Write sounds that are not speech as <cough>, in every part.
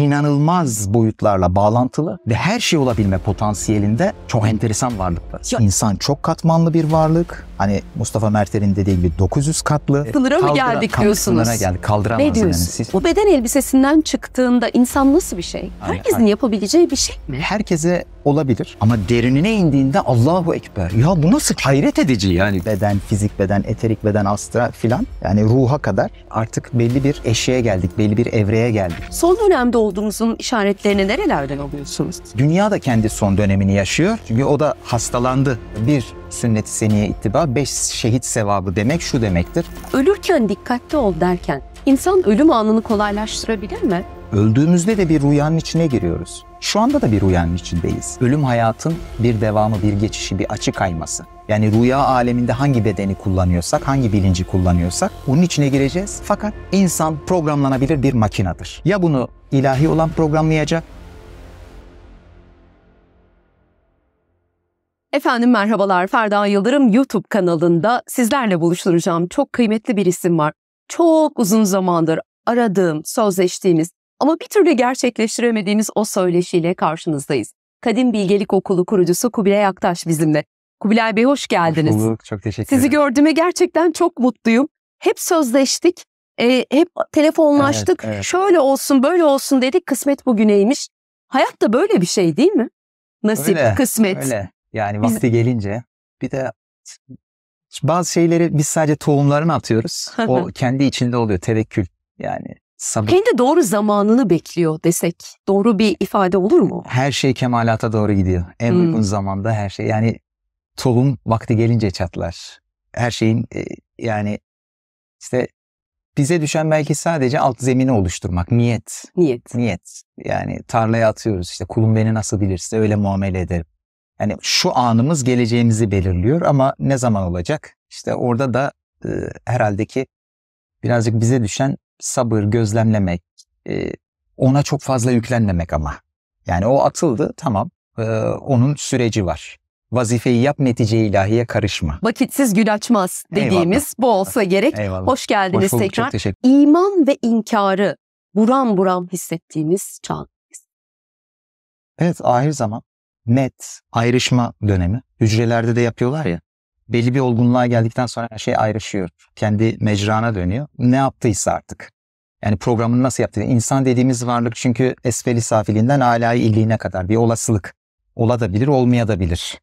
inanılmaz boyutlarla bağlantılı ve her şey olabilme potansiyelinde çok enteresan varlıklar. Ya. İnsan çok katmanlı bir varlık. Hani Mustafa Merter'in dediği gibi 900 katlı. Sınıra mı geldik diyorsunuz? Sınıra geldik. Kaldıramazsın. Ne diyorsun? Yani siz. Bu beden elbisesinden çıktığında insan nasıl bir şey? Herkesin aynen. yapabileceği bir şey mi? Herkese olabilir ama derinine indiğinde Allahu Ekber. Ya bu nasıl hayret edici yani. Beden, fizik beden, eterik beden, astra filan. Yani ruha kadar artık belli bir eşeğe geldik, belli bir evreye geldik. Son dönemde olduğumuzun işaretlerini nerelerden alıyorsunuz? Dünya da kendi son dönemini yaşıyor. Çünkü o da hastalandı. Bir sünnet-i seniye ittiba, beş şehit sevabı demek şu demektir. Ölürken dikkatli ol derken insan ölüm anını kolaylaştırabilir mi? Öldüğümüzde de bir rüyanın içine giriyoruz. Şu anda da bir rüyanın içindeyiz. Ölüm hayatın bir devamı, bir geçişi, bir açı kayması. Yani rüya aleminde hangi bedeni kullanıyorsak, hangi bilinci kullanıyorsak onun içine gireceğiz. Fakat insan programlanabilir bir makinadır. Ya bunu ilahi olan programlayacak Efendim merhabalar. Ferda Yıldırım YouTube kanalında sizlerle buluşturacağım çok kıymetli bir isim var. Çok uzun zamandır aradığım, sözleştiğimiz ama bir türlü gerçekleştiremediğimiz o söyleşiyle karşınızdayız. Kadim Bilgelik Okulu kurucusu Kubilay Aktaş bizimle. Kubilay Bey hoş geldiniz. Hoş bulduk, çok teşekkür ederim. Sizi gördüğüme gerçekten çok mutluyum. Hep sözleştik, e, hep telefonlaştık. Evet, evet. Şöyle olsun, böyle olsun dedik. Kısmet bugüneymiş. Hayat da böyle bir şey değil mi? Nasip, öyle, kısmet. Öyle. Yani vakti biz... gelince bir de bazı şeyleri biz sadece tohumlarını atıyoruz. o kendi içinde oluyor tevekkül. Yani sabır. Kendi doğru zamanını bekliyor desek doğru bir ifade olur mu? Her şey kemalata doğru gidiyor. En hmm. uygun zamanda her şey. Yani tohum vakti gelince çatlar. Her şeyin e, yani işte bize düşen belki sadece alt zemini oluşturmak. Niyet. Niyet. Niyet. Yani tarlaya atıyoruz işte kulum beni nasıl bilirse öyle muamele ederim. Yani şu anımız geleceğimizi belirliyor ama ne zaman olacak? İşte orada da e, herhalde ki birazcık bize düşen sabır, gözlemlemek, e, ona çok fazla yüklenmemek ama. Yani o atıldı tamam e, onun süreci var vazifeyi yap netice ilahiye karışma. Vakitsiz gül açmaz dediğimiz Eyvallah. bu olsa gerek. Eyvallah. Hoş geldiniz Hoş bulduk, tekrar. İman ve inkarı buram buram hissettiğimiz çağ. Evet ahir zaman net ayrışma dönemi. Hücrelerde de yapıyorlar ya. Belli bir olgunluğa geldikten sonra her şey ayrışıyor. Kendi mecrana dönüyor. Ne yaptıysa artık. Yani programını nasıl yaptı İnsan dediğimiz varlık çünkü esfeli safiliğinden alay illiğine kadar bir olasılık. Ola da bilir, olmaya da bilir.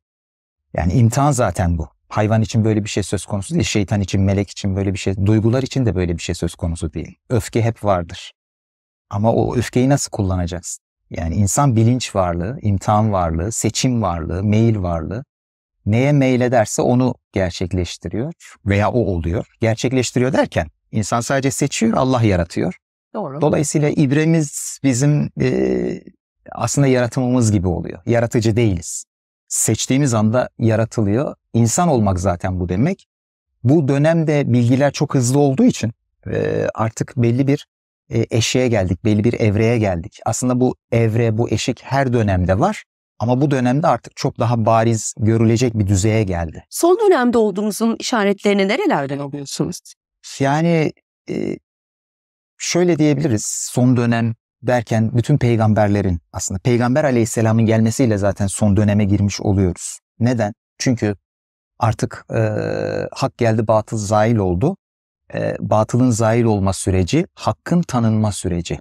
Yani imtihan zaten bu. Hayvan için böyle bir şey söz konusu değil. Şeytan için, melek için böyle bir şey, duygular için de böyle bir şey söz konusu değil. Öfke hep vardır. Ama o öfkeyi nasıl kullanacağız? Yani insan bilinç varlığı, imtihan varlığı, seçim varlığı, meyil varlığı. Neye meylederse onu gerçekleştiriyor veya o oluyor. Gerçekleştiriyor derken insan sadece seçiyor, Allah yaratıyor. Doğru. Dolayısıyla ibremiz bizim e, aslında yaratımımız gibi oluyor. Yaratıcı değiliz seçtiğimiz anda yaratılıyor. İnsan olmak zaten bu demek. Bu dönemde bilgiler çok hızlı olduğu için e, artık belli bir e, eşeğe geldik, belli bir evreye geldik. Aslında bu evre, bu eşik her dönemde var. Ama bu dönemde artık çok daha bariz görülecek bir düzeye geldi. Son dönemde olduğumuzun işaretlerini nerelerden alıyorsunuz? Yani e, şöyle diyebiliriz. Son dönem derken bütün peygamberlerin aslında peygamber aleyhisselamın gelmesiyle zaten son döneme girmiş oluyoruz. Neden? Çünkü artık e, hak geldi batıl zail oldu. E, batılın zail olma süreci hakkın tanınma süreci.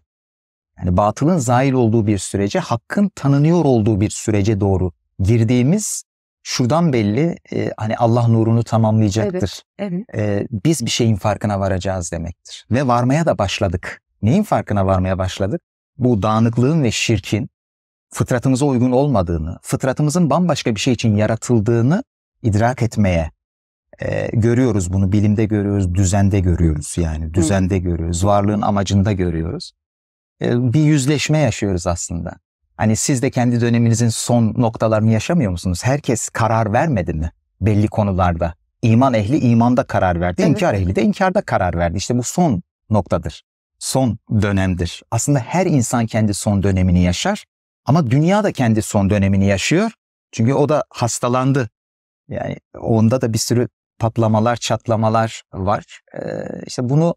Yani batılın zail olduğu bir sürece hakkın tanınıyor olduğu bir sürece doğru girdiğimiz şuradan belli e, hani Allah nurunu tamamlayacaktır. Evet, evet. E, biz bir şeyin farkına varacağız demektir. Ve varmaya da başladık. Neyin farkına varmaya başladık? bu dağınıklığın ve şirkin fıtratımıza uygun olmadığını, fıtratımızın bambaşka bir şey için yaratıldığını idrak etmeye e, görüyoruz bunu. Bilimde görüyoruz, düzende görüyoruz yani. Düzende Hı. görüyoruz, varlığın amacında görüyoruz. E, bir yüzleşme yaşıyoruz aslında. Hani siz de kendi döneminizin son noktalarını yaşamıyor musunuz? Herkes karar vermedi mi belli konularda? İman ehli imanda karar verdi, evet. inkar ehli de inkarda karar verdi. İşte bu son noktadır son dönemdir. Aslında her insan kendi son dönemini yaşar ama dünya da kendi son dönemini yaşıyor. Çünkü o da hastalandı. Yani onda da bir sürü patlamalar, çatlamalar var. Ee, işte bunu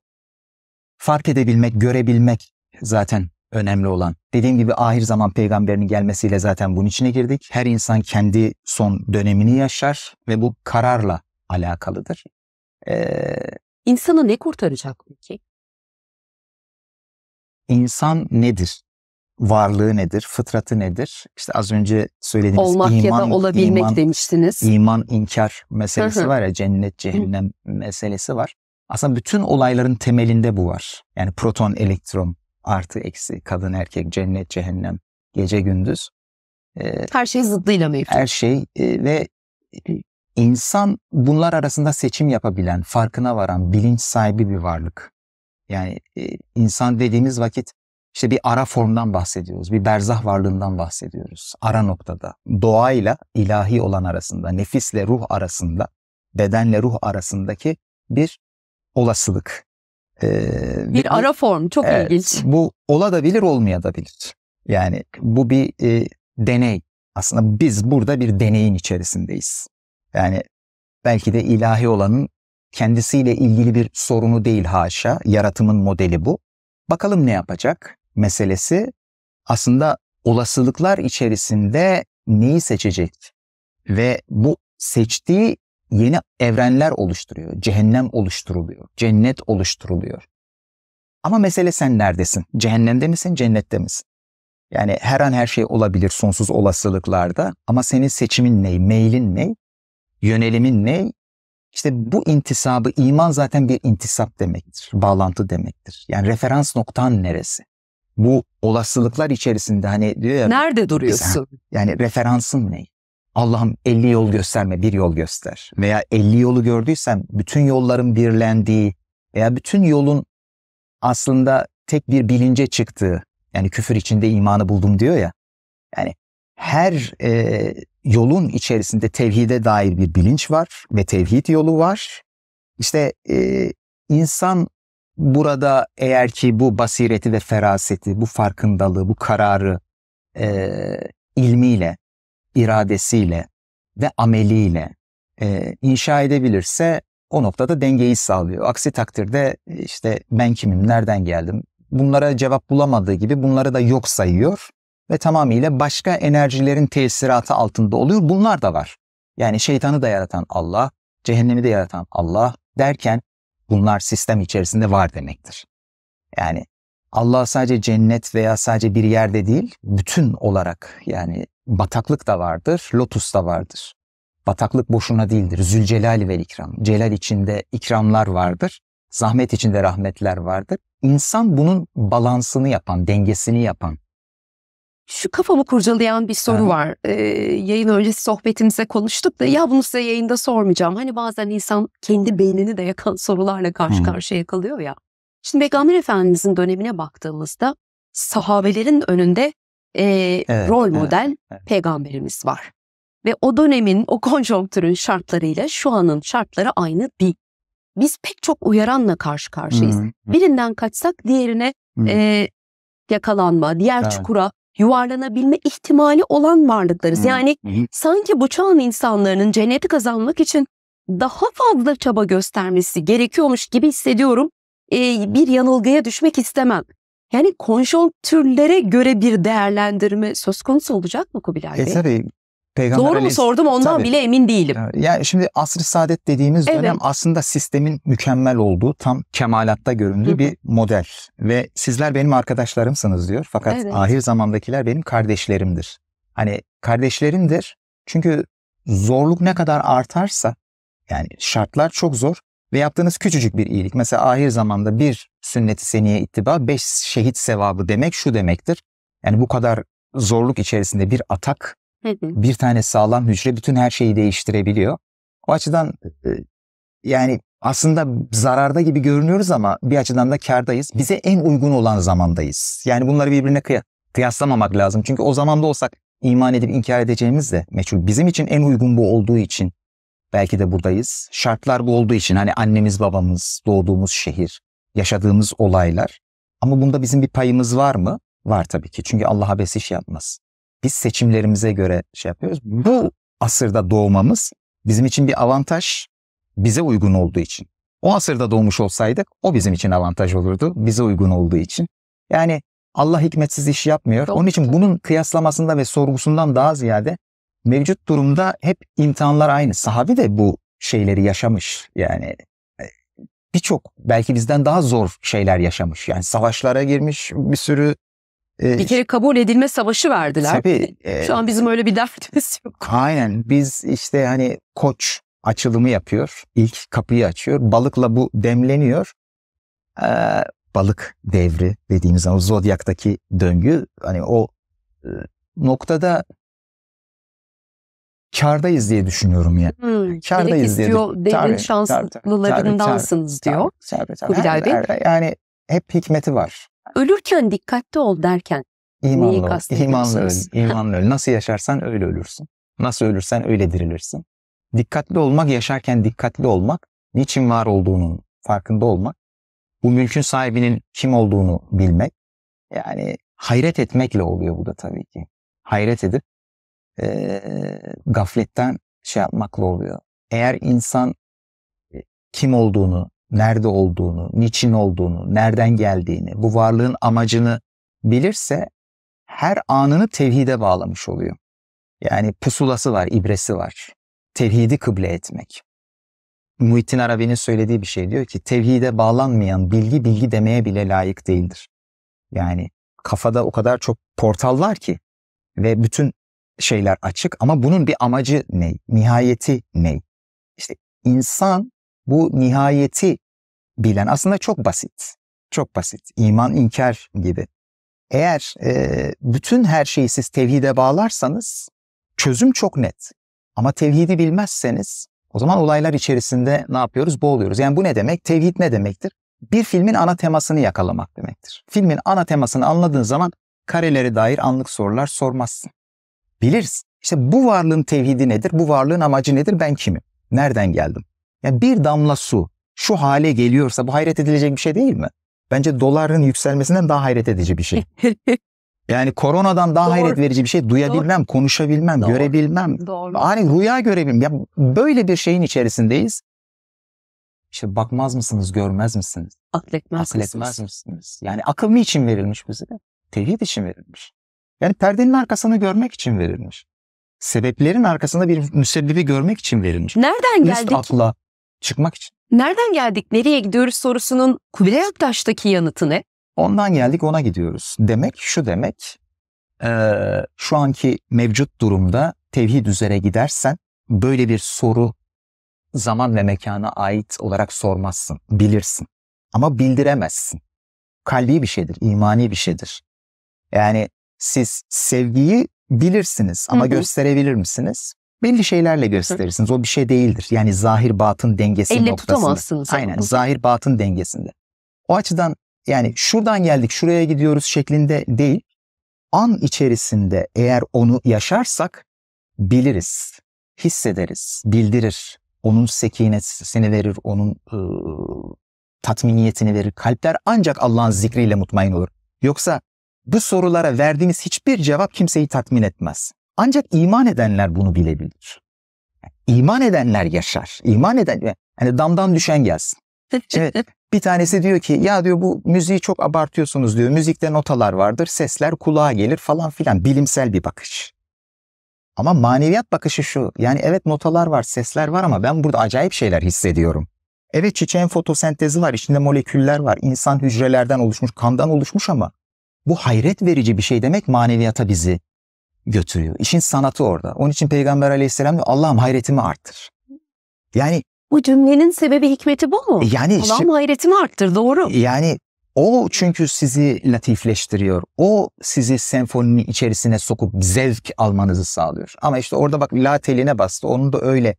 fark edebilmek, görebilmek zaten önemli olan. Dediğim gibi ahir zaman peygamberinin gelmesiyle zaten bunun içine girdik. Her insan kendi son dönemini yaşar ve bu kararla alakalıdır. Ee, İnsanı ne kurtaracak peki? insan nedir? Varlığı nedir? Fıtratı nedir? İşte az önce söylediğimiz Olmak iman, ya da olabilmek iman, demiştiniz. İman, inkar meselesi var ya cennet, cehennem meselesi var. Aslında bütün olayların temelinde bu var. Yani proton, elektron, artı, eksi, kadın, erkek, cennet, cehennem, gece, gündüz. Ee, her şey zıddıyla mevcut. Her şey e, ve e, insan bunlar arasında seçim yapabilen, farkına varan, bilinç sahibi bir varlık. Yani e, insan dediğimiz vakit işte bir ara formdan bahsediyoruz, bir berzah varlığından bahsediyoruz. Ara noktada, doğayla ilahi olan arasında, nefisle ruh arasında, bedenle ruh arasındaki bir olasılık. Ee, bir bu, ara form, çok evet, ilginç. Bu olabilir, olmayabilir. Yani bu bir e, deney. Aslında biz burada bir deneyin içerisindeyiz. Yani belki de ilahi olanın Kendisiyle ilgili bir sorunu değil haşa. Yaratımın modeli bu. Bakalım ne yapacak meselesi aslında olasılıklar içerisinde neyi seçecek ve bu seçtiği yeni evrenler oluşturuyor. Cehennem oluşturuluyor, cennet oluşturuluyor. Ama mesele sen neredesin? Cehennemde misin, cennette misin? Yani her an her şey olabilir sonsuz olasılıklarda ama senin seçimin ne, meylin ne, yönelimin ne, işte bu intisabı, iman zaten bir intisap demektir, bağlantı demektir. Yani referans noktan neresi? Bu olasılıklar içerisinde hani diyor ya... Nerede duruyorsun? Yani referansın ne? Allah'ım 50 yol gösterme, bir yol göster. Veya 50 yolu gördüysem bütün yolların birlendiği veya bütün yolun aslında tek bir bilince çıktığı, yani küfür içinde imanı buldum diyor ya. Yani her e, yolun içerisinde tevhide dair bir bilinç var ve tevhid yolu var. İşte e, insan burada eğer ki bu basireti ve feraseti, bu farkındalığı, bu kararı e, ilmiyle, iradesiyle ve ameliyle e, inşa edebilirse o noktada dengeyi sağlıyor. Aksi takdirde işte ben kimim, nereden geldim bunlara cevap bulamadığı gibi bunları da yok sayıyor ve tamamıyla başka enerjilerin tesiratı altında oluyor. Bunlar da var. Yani şeytanı da yaratan Allah, cehennemi de yaratan Allah derken bunlar sistem içerisinde var demektir. Yani Allah sadece cennet veya sadece bir yerde değil, bütün olarak yani bataklık da vardır, lotus da vardır. Bataklık boşuna değildir. Zülcelal ve ikram. Celal içinde ikramlar vardır. Zahmet içinde rahmetler vardır. İnsan bunun balansını yapan, dengesini yapan, şu kafamı kurcalayan bir soru evet. var. Ee, yayın öncesi sohbetimize konuştuk da ya bunu size yayında sormayacağım. Hani bazen insan kendi beynini de yakan sorularla karşı hmm. karşıya kalıyor ya. Şimdi Peygamber Efendimizin dönemine baktığımızda sahabelerin önünde e, evet, rol model evet, evet. peygamberimiz var. Ve o dönemin, o konjonktürün şartlarıyla şu anın şartları aynı değil. Biz pek çok uyaranla karşı karşıyayız. Hmm. Birinden kaçsak diğerine hmm. e, yakalanma, diğer evet. çukura yuvarlanabilme ihtimali olan varlıklarız. Hı. Yani hı sanki bu çağın insanların cenneti kazanmak için daha fazla çaba göstermesi gerekiyormuş gibi hissediyorum. Ee, bir yanılgıya düşmek istemem. Yani konjonktürlere göre bir değerlendirme söz konusu olacak mı Kubilay Bey? E tabii Peygamber Doğru mu sordum ondan tabii. bile emin değilim. Yani şimdi asr-ı saadet dediğimiz evet. dönem aslında sistemin mükemmel olduğu, tam kemalatta göründüğü Hı. bir model. Ve sizler benim arkadaşlarımsınız diyor. Fakat evet. ahir zamandakiler benim kardeşlerimdir. Hani kardeşlerimdir çünkü zorluk ne kadar artarsa yani şartlar çok zor ve yaptığınız küçücük bir iyilik. Mesela ahir zamanda bir Sünneti i seniye ittiba, beş şehit sevabı demek şu demektir. Yani bu kadar zorluk içerisinde bir atak bir tane sağlam hücre bütün her şeyi değiştirebiliyor. O açıdan e, yani aslında zararda gibi görünüyoruz ama bir açıdan da kardayız. Bize en uygun olan zamandayız. Yani bunları birbirine kıyaslamamak lazım. Çünkü o zamanda olsak iman edip inkar edeceğimiz de meçhul. Bizim için en uygun bu olduğu için belki de buradayız. Şartlar bu olduğu için hani annemiz babamız, doğduğumuz şehir, yaşadığımız olaylar. Ama bunda bizim bir payımız var mı? Var tabii ki. Çünkü Allah'a besiş yapmaz. Biz seçimlerimize göre şey yapıyoruz. Bu asırda doğmamız bizim için bir avantaj bize uygun olduğu için. O asırda doğmuş olsaydık o bizim için avantaj olurdu bize uygun olduğu için. Yani Allah hikmetsiz iş yapmıyor. Onun için bunun kıyaslamasında ve sorgusundan daha ziyade mevcut durumda hep imtihanlar aynı. Sahabi de bu şeyleri yaşamış. Yani e, birçok belki bizden daha zor şeyler yaşamış. Yani savaşlara girmiş bir sürü ee, bir kere kabul edilme savaşı verdiler. Tabii. E, Şu an bizim öyle bir derdimiz <laughs> yok. Aynen. Biz işte hani koç açılımı yapıyor. İlk kapıyı açıyor. Balıkla bu demleniyor. Ee, balık devri dediğimiz zaman zodyaktaki döngü hani o e, noktada kardayız diye düşünüyorum yani. Hmm, kardayız diye. Diyor, devrin tabii, şanslılarındansınız tabii, tabii, diyor. Tabii, tabii, tabii. Her, her, yani hep hikmeti var ölürken dikkatli ol derken İmanla neyi kastediyorsunuz? İmanla öl, <laughs> imanla öl. Nasıl yaşarsan öyle ölürsün. Nasıl ölürsen öyle dirilirsin. Dikkatli olmak, yaşarken dikkatli olmak, niçin var olduğunun farkında olmak, bu mülkün sahibinin kim olduğunu bilmek, yani hayret etmekle oluyor bu da tabii ki. Hayret edip e, gafletten şey yapmakla oluyor. Eğer insan kim olduğunu, nerede olduğunu, niçin olduğunu, nereden geldiğini, bu varlığın amacını bilirse her anını tevhide bağlamış oluyor. Yani pusulası var, ibresi var. Tevhidi kıble etmek. Muhittin Arabi'nin söylediği bir şey diyor ki tevhide bağlanmayan bilgi bilgi demeye bile layık değildir. Yani kafada o kadar çok portal var ki ve bütün şeyler açık ama bunun bir amacı ne? Nihayeti ne? İşte insan bu nihayeti bilen. Aslında çok basit. Çok basit. İman inkar gibi. Eğer e, bütün her şeyi siz tevhide bağlarsanız çözüm çok net. Ama tevhidi bilmezseniz o zaman olaylar içerisinde ne yapıyoruz? Boğuluyoruz. Yani bu ne demek? Tevhid ne demektir? Bir filmin ana temasını yakalamak demektir. Filmin ana temasını anladığın zaman karelere dair anlık sorular sormazsın. Bilirsin. İşte bu varlığın tevhidi nedir? Bu varlığın amacı nedir? Ben kimim? Nereden geldim? Yani bir damla su şu hale geliyorsa bu hayret edilecek bir şey değil mi? Bence doların yükselmesinden daha hayret edici bir şey. <laughs> Yani koronadan daha Doğru. hayret verici bir şey duyabilmem, Doğru. konuşabilmem, Doğru. görebilmem. Doğru. Hani rüya görebilmem. Ya böyle bir şeyin içerisindeyiz. İşte bakmaz mısınız, görmez misiniz? Akletmez, Akletmez misiniz? misiniz? Yani akıl mı için verilmiş bize? Tevhid için verilmiş. Yani perdenin arkasını görmek için verilmiş. Sebeplerin arkasında bir müsebbibi görmek için verilmiş. Nereden geldik? Üst akla çıkmak için. Nereden geldik, nereye gidiyoruz sorusunun Kubilay Aktaş'taki yanıtı ne? Ondan geldik ona gidiyoruz. Demek şu demek, e, şu anki mevcut durumda tevhid üzere gidersen böyle bir soru zaman ve mekana ait olarak sormazsın, bilirsin. Ama bildiremezsin. Kalbi bir şeydir, imani bir şeydir. Yani siz sevgiyi bilirsiniz ama Hı-hı. gösterebilir misiniz? belli şeylerle gösterirsiniz. O bir şey değildir. Yani zahir batın dengesi Elle noktasında. tutamazsınız. Aynen zahir batın dengesinde. O açıdan yani şuradan geldik şuraya gidiyoruz şeklinde değil. An içerisinde eğer onu yaşarsak biliriz, hissederiz, bildirir. Onun sekinesini verir, onun ıı, tatminiyetini verir. Kalpler ancak Allah'ın zikriyle mutmain olur. Yoksa bu sorulara verdiğiniz hiçbir cevap kimseyi tatmin etmez. Ancak iman edenler bunu bilebilir. İman edenler yaşar. İman eden, yani damdan düşen gelsin. Şimdi <laughs> bir tanesi diyor ki ya diyor bu müziği çok abartıyorsunuz diyor. Müzikte notalar vardır, sesler kulağa gelir falan filan. Bilimsel bir bakış. Ama maneviyat bakışı şu. Yani evet notalar var, sesler var ama ben burada acayip şeyler hissediyorum. Evet çiçeğin fotosentezi var, içinde moleküller var, insan hücrelerden oluşmuş, kandan oluşmuş ama bu hayret verici bir şey demek maneviyata bizi götürüyor. İşin sanatı orada. Onun için Peygamber aleyhisselam diyor Allah'ım hayretimi arttır. Yani bu cümlenin sebebi hikmeti bu mu? E, yani Allah'ım hayretimi arttır doğru. Yani o çünkü sizi latifleştiriyor. O sizi senfoninin içerisine sokup zevk almanızı sağlıyor. Ama işte orada bak la teline bastı. Onun da öyle.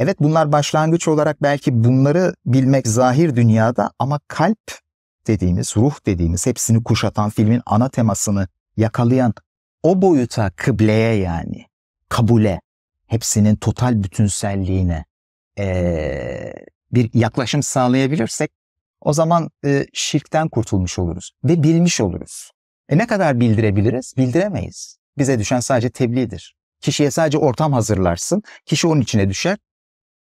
Evet bunlar başlangıç olarak belki bunları bilmek zahir dünyada ama kalp dediğimiz, ruh dediğimiz hepsini kuşatan filmin ana temasını yakalayan o boyuta kıbleye yani kabule hepsinin total bütünselliğine e, bir yaklaşım sağlayabilirsek o zaman e, şirkten kurtulmuş oluruz ve bilmiş oluruz. E ne kadar bildirebiliriz? Bildiremeyiz. Bize düşen sadece tebliğdir. Kişiye sadece ortam hazırlarsın. Kişi onun içine düşer.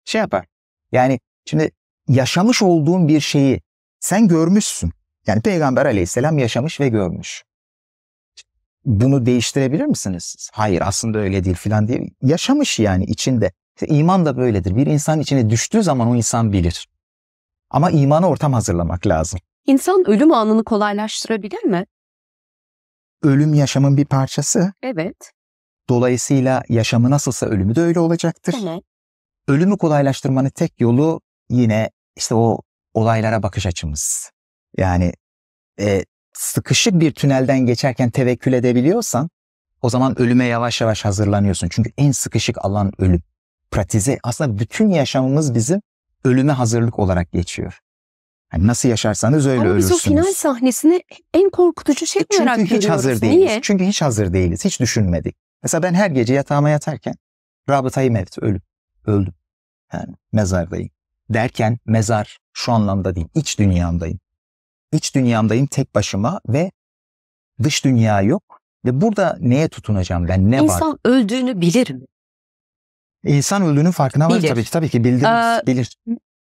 Şey yapar. Yani şimdi yaşamış olduğun bir şeyi sen görmüşsün. Yani Peygamber aleyhisselam yaşamış ve görmüş bunu değiştirebilir misiniz Hayır aslında öyle değil filan diye yaşamış yani içinde. İşte iman da böyledir. Bir insan içine düştüğü zaman o insan bilir. Ama imana ortam hazırlamak lazım. İnsan ölüm anını kolaylaştırabilir mi? Ölüm yaşamın bir parçası. Evet. Dolayısıyla yaşamı nasılsa ölümü de öyle olacaktır. Evet. Ölümü kolaylaştırmanın tek yolu yine işte o olaylara bakış açımız. Yani e, sıkışık bir tünelden geçerken tevekkül edebiliyorsan o zaman ölüme yavaş yavaş hazırlanıyorsun. Çünkü en sıkışık alan ölüm. Pratize aslında bütün yaşamımız bizim ölüme hazırlık olarak geçiyor. Yani nasıl yaşarsanız öyle Ama ölürsünüz. Ama biz o final sahnesini en korkutucu şey e olarak Çünkü hiç hazır değiliz. Niye? Çünkü hiç hazır değiliz. Hiç düşünmedik. Mesela ben her gece yatağıma yatarken rabıtayı mevt ölüm. Öldüm. Yani mezardayım. Derken mezar şu anlamda değil. İç dünyamdayım iç dünyamdayım tek başıma ve dış dünya yok. Ve burada neye tutunacağım ben? Ne İnsan var? öldüğünü bilir mi? İnsan öldüğünün farkına var tabii ki. Tabii ki bildirmez, ee, bilir.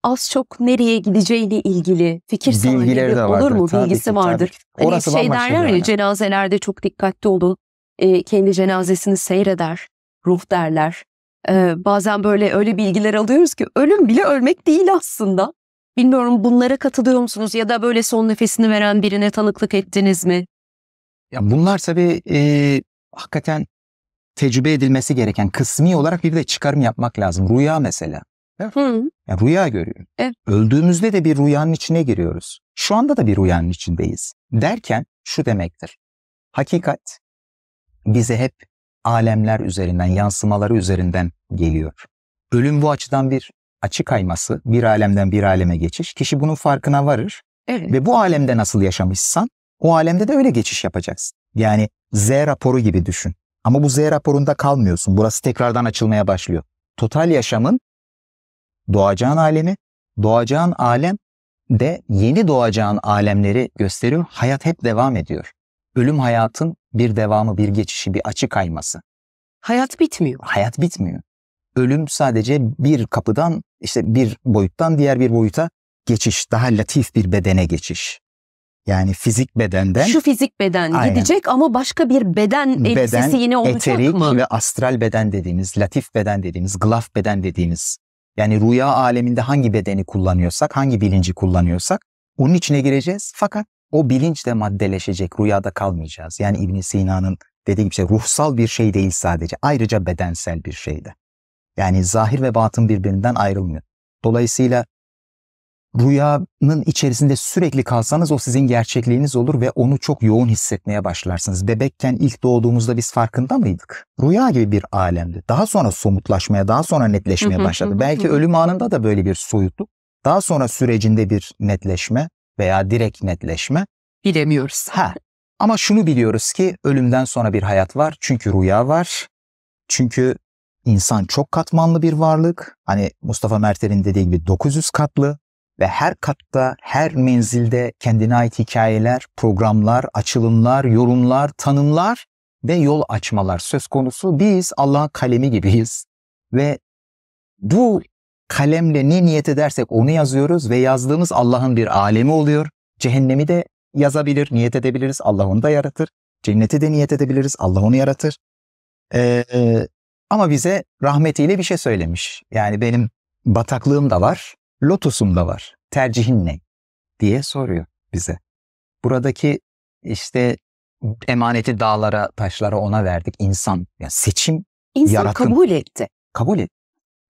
Az çok nereye gideceğiyle ilgili fikir Bilgileri sahibi olur mu? Tabii Bilgisi ki, vardır. Tabii. Hani şey derler yani. ya cenazelerde çok dikkatli olun. E, kendi cenazesini seyreder. Ruh derler. E, bazen böyle öyle bilgiler alıyoruz ki ölüm bile ölmek değil aslında. Bilmiyorum bunlara katılıyor musunuz ya da böyle son nefesini veren birine tanıklık ettiniz mi? Ya bunlar tabii e, hakikaten tecrübe edilmesi gereken kısmi olarak bir de çıkarım yapmak lazım. Rüya mesela. Hı. Ya rüya görüyorum. Evet. Öldüğümüzde de bir rüyanın içine giriyoruz. Şu anda da bir rüyanın içindeyiz. Derken şu demektir. Hakikat bize hep alemler üzerinden, yansımaları üzerinden geliyor. Ölüm bu açıdan bir açı kayması, bir alemden bir aleme geçiş. Kişi bunun farkına varır. Evet. Ve bu alemde nasıl yaşamışsan o alemde de öyle geçiş yapacaksın. Yani Z raporu gibi düşün. Ama bu Z raporunda kalmıyorsun. Burası tekrardan açılmaya başlıyor. Total yaşamın doğacağın alemi, doğacağın alem de yeni doğacağın alemleri gösteriyor. Hayat hep devam ediyor. Ölüm hayatın bir devamı, bir geçişi, bir açı kayması. Hayat bitmiyor. Hayat bitmiyor ölüm sadece bir kapıdan işte bir boyuttan diğer bir boyuta geçiş, daha latif bir bedene geçiş. Yani fizik bedenden. Şu fizik beden aynen. gidecek ama başka bir beden, beden elbisesi yine olacak eterik mı? ve astral beden dediğimiz, latif beden dediğimiz, glaf beden dediğimiz. Yani rüya aleminde hangi bedeni kullanıyorsak, hangi bilinci kullanıyorsak onun içine gireceğiz. Fakat o bilinç de maddeleşecek, rüyada kalmayacağız. Yani İbn Sina'nın dediği gibi şey, ruhsal bir şey değil sadece, ayrıca bedensel bir şey de. Yani zahir ve batın birbirinden ayrılmıyor. Dolayısıyla rüyanın içerisinde sürekli kalsanız o sizin gerçekliğiniz olur ve onu çok yoğun hissetmeye başlarsınız. Bebekken ilk doğduğumuzda biz farkında mıydık? Rüya gibi bir alemdi. Daha sonra somutlaşmaya, daha sonra netleşmeye başladı. Belki ölüm anında da böyle bir soyutluk. Daha sonra sürecinde bir netleşme veya direkt netleşme. Bilemiyoruz. Ha. Ama şunu biliyoruz ki ölümden sonra bir hayat var. Çünkü rüya var. Çünkü İnsan çok katmanlı bir varlık. Hani Mustafa Mertel'in dediği gibi 900 katlı ve her katta, her menzilde kendine ait hikayeler, programlar, açılımlar, yorumlar, tanımlar ve yol açmalar söz konusu. Biz Allah'ın kalemi gibiyiz ve bu kalemle ne niyet edersek onu yazıyoruz ve yazdığımız Allah'ın bir alemi oluyor. Cehennemi de yazabilir, niyet edebiliriz. Allah onu da yaratır. Cenneti de niyet edebiliriz. Allah onu yaratır. Ee, ama bize rahmetiyle bir şey söylemiş. Yani benim bataklığım da var, lotusum da var. Tercihin ne? diye soruyor bize. Buradaki işte emaneti dağlara, taşlara ona verdik. İnsan, yani seçim, İnsan yaratım. kabul etti. Kabul etti.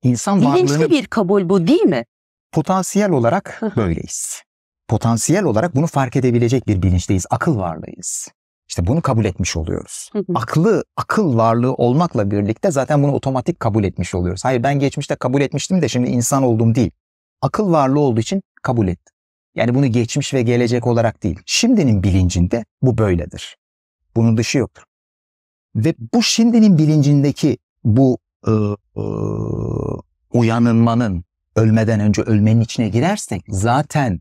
İnsan Bilinçli bir kabul bu değil mi? Potansiyel olarak böyleyiz. Potansiyel olarak bunu fark edebilecek bir bilinçteyiz, akıl varlığıyız. İşte bunu kabul etmiş oluyoruz. Aklı, akıl varlığı olmakla birlikte zaten bunu otomatik kabul etmiş oluyoruz. Hayır ben geçmişte kabul etmiştim de şimdi insan olduğum değil. Akıl varlığı olduğu için kabul ettim. Yani bunu geçmiş ve gelecek olarak değil. Şimdinin bilincinde bu böyledir. Bunun dışı yoktur. Ve bu şimdinin bilincindeki bu e, e, uyanılmanın, ölmeden önce ölmenin içine girersek zaten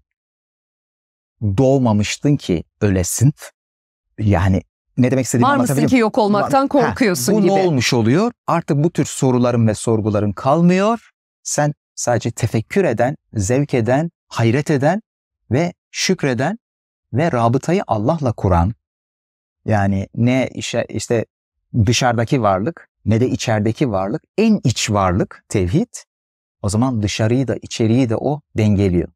doğmamıştın ki ölesin yani ne demek istediğimi Var mısın ki yok olmaktan Var, korkuyorsun ha, bu gibi. Bu ne olmuş oluyor? Artık bu tür soruların ve sorguların kalmıyor. Sen sadece tefekkür eden, zevk eden, hayret eden ve şükreden ve rabıtayı Allah'la kuran yani ne işe işte dışarıdaki varlık ne de içerideki varlık en iç varlık tevhid. O zaman dışarıyı da içeriği de o dengeliyor.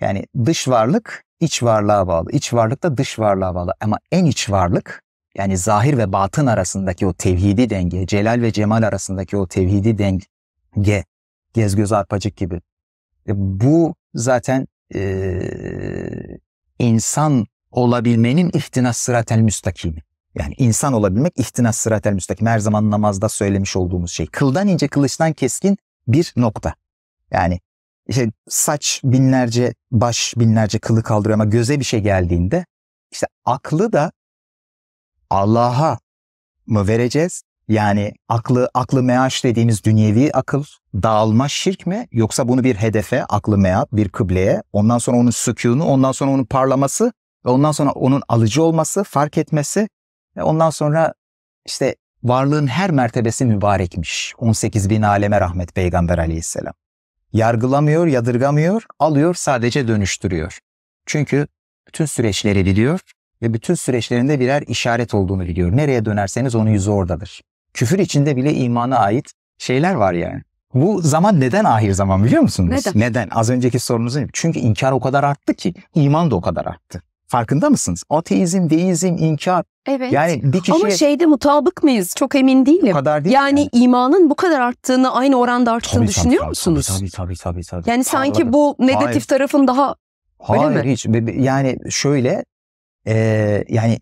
Yani dış varlık iç varlığa bağlı. İç varlık da dış varlığa bağlı. Ama en iç varlık yani zahir ve batın arasındaki o tevhidi denge, celal ve cemal arasındaki o tevhidi denge, gez göz arpacık gibi. E, bu zaten e, insan olabilmenin ihtinas sıratel müstakimi. Yani insan olabilmek ihtinas sıratel müstakim. Her zaman namazda söylemiş olduğumuz şey. Kıldan ince, kılıçtan keskin bir nokta. Yani işte saç binlerce, baş binlerce kılı kaldırıyor ama göze bir şey geldiğinde işte aklı da Allah'a mı vereceğiz? Yani aklı aklı meaş dediğimiz dünyevi akıl dağılma şirk mi yoksa bunu bir hedefe, aklı meat, bir kıbleye, ondan sonra onun sükûnu, ondan sonra onun parlaması ve ondan sonra onun alıcı olması, fark etmesi ve ondan sonra işte varlığın her mertebesi mübarekmiş. 18 bin aleme rahmet Peygamber aleyhisselam yargılamıyor, yadırgamıyor, alıyor sadece dönüştürüyor. Çünkü bütün süreçleri biliyor ve bütün süreçlerinde birer işaret olduğunu biliyor. Nereye dönerseniz onun yüzü oradadır. Küfür içinde bile imana ait şeyler var yani. Bu zaman neden ahir zaman biliyor musunuz? Neden? neden? Az önceki sorunuzun çünkü inkar o kadar arttı ki iman da o kadar arttı. Farkında mısınız? Ateizm, deizm, inkar. Evet. Yani bir kişi... Ama şeyde mutabık mıyız? Çok emin değilim. Bu kadar değil yani, yani imanın bu kadar arttığını, aynı oranda arttığını tabii, düşünüyor tabii, musunuz? Tabii tabii tabii. tabii. Yani sanki bu negatif Hayır. tarafın daha... Hayır öyle mi? hiç. Yani şöyle... E, yani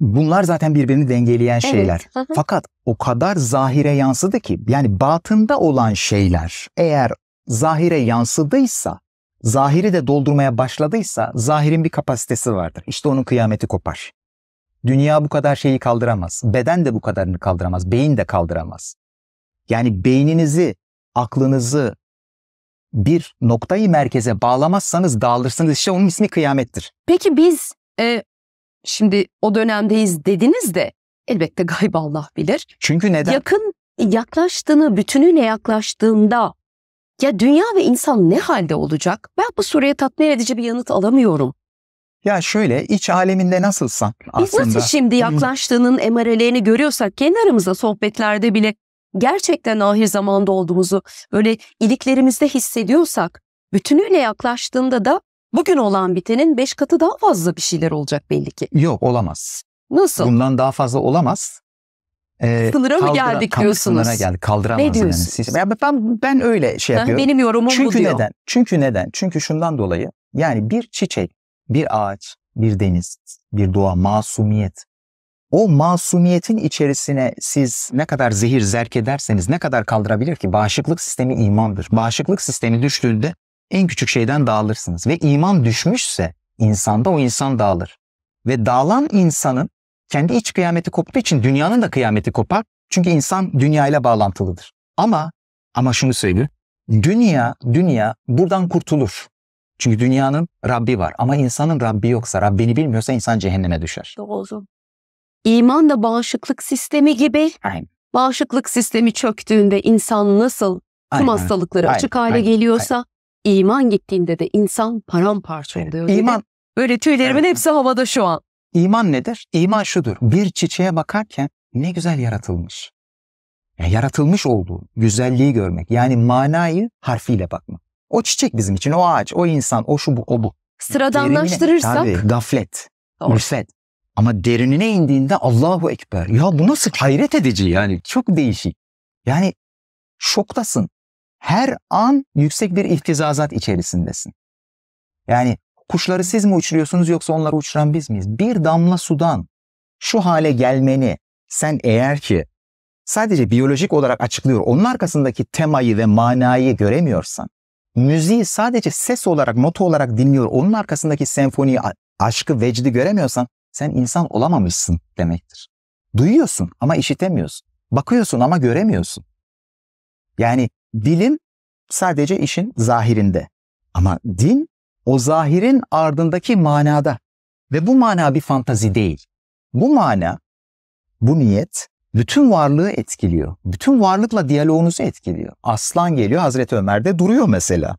Bunlar zaten birbirini dengeleyen şeyler. Evet. Fakat o kadar zahire yansıdı ki yani batında olan şeyler eğer zahire yansıdıysa zahiri de doldurmaya başladıysa zahirin bir kapasitesi vardır. İşte onun kıyameti kopar. Dünya bu kadar şeyi kaldıramaz. Beden de bu kadarını kaldıramaz. Beyin de kaldıramaz. Yani beyninizi, aklınızı bir noktayı merkeze bağlamazsanız dağılırsınız. İşte onun ismi kıyamettir. Peki biz e, şimdi o dönemdeyiz dediniz de elbette gayb Allah bilir. Çünkü neden? Yakın yaklaştığını, bütünüyle yaklaştığında ya dünya ve insan ne halde olacak? Ben bu soruya tatmin edici bir yanıt alamıyorum. Ya şöyle iç aleminde nasılsan aslında. Biz nasıl şimdi yaklaştığının MR'lerini görüyorsak kendi aramızda sohbetlerde bile gerçekten ahir zamanda olduğumuzu öyle iliklerimizde hissediyorsak bütünüyle yaklaştığında da bugün olan bitenin beş katı daha fazla bir şeyler olacak belli ki. Yok olamaz. Nasıl? Bundan daha fazla olamaz. E, sınıra mı geldik kaldıra, diyorsunuz? geldik. Kaldıramaz ne diyorsun? Yani. ben ben öyle şey yapıyorum. Benim yorumum Çünkü bu diyor. Neden? Çünkü neden? Çünkü şundan dolayı yani bir çiçek, bir ağaç, bir deniz, bir doğa, masumiyet. O masumiyetin içerisine siz ne kadar zehir zerk ederseniz ne kadar kaldırabilir ki? Bağışıklık sistemi imandır. Bağışıklık sistemi düştüğünde en küçük şeyden dağılırsınız. Ve iman düşmüşse insanda o insan dağılır. Ve dağılan insanın kendi iç kıyameti koptuğu için dünyanın da kıyameti kopar. Çünkü insan dünyayla bağlantılıdır. Ama ama şunu söyleyeyim. Dünya, dünya buradan kurtulur. Çünkü dünyanın Rabbi var ama insanın Rabbi yoksa, Rabbini bilmiyorsa insan cehenneme düşer. Doğru. İman da bağışıklık sistemi gibi. Aynen. Bağışıklık sistemi çöktüğünde insan nasıl tüm aynen, hastalıkları aynen, açık hale aynen, geliyorsa aynen. iman gittiğinde de insan paramparça oluyor. İman. Böyle tüylerimin evet. hepsi havada şu an. İman nedir? İman şudur. Bir çiçeğe bakarken ne güzel yaratılmış. Yani yaratılmış olduğu güzelliği görmek. Yani manayı harfiyle bakmak. O çiçek bizim için, o ağaç, o insan, o şu bu, o bu. Sıradanlaştırırsak. Derinine, tabii gaflet, ürfet. Ama derinine indiğinde Allahu Ekber. Ya bu nasıl hayret edici yani. Çok değişik. Yani şoktasın. Her an yüksek bir ihtizazat içerisindesin. Yani Kuşları siz mi uçuruyorsunuz yoksa onları uçuran biz miyiz? Bir damla sudan şu hale gelmeni sen eğer ki sadece biyolojik olarak açıklıyor, onun arkasındaki temayı ve manayı göremiyorsan, müziği sadece ses olarak, nota olarak dinliyor, onun arkasındaki senfoniyi, aşkı, vecdi göremiyorsan sen insan olamamışsın demektir. Duyuyorsun ama işitemiyorsun. Bakıyorsun ama göremiyorsun. Yani bilim sadece işin zahirinde. Ama din o zahirin ardındaki manada ve bu mana bir fantazi değil. Bu mana, bu niyet bütün varlığı etkiliyor. Bütün varlıkla diyaloğunuzu etkiliyor. Aslan geliyor Hazreti Ömer'de duruyor mesela.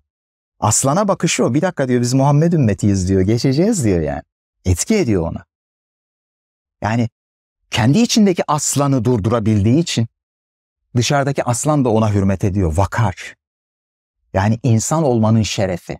Aslana bakışıyor, Bir dakika diyor biz Muhammed ümmetiyiz diyor. Geçeceğiz diyor yani. Etki ediyor ona. Yani kendi içindeki aslanı durdurabildiği için dışarıdaki aslan da ona hürmet ediyor. Vakar. Yani insan olmanın şerefi.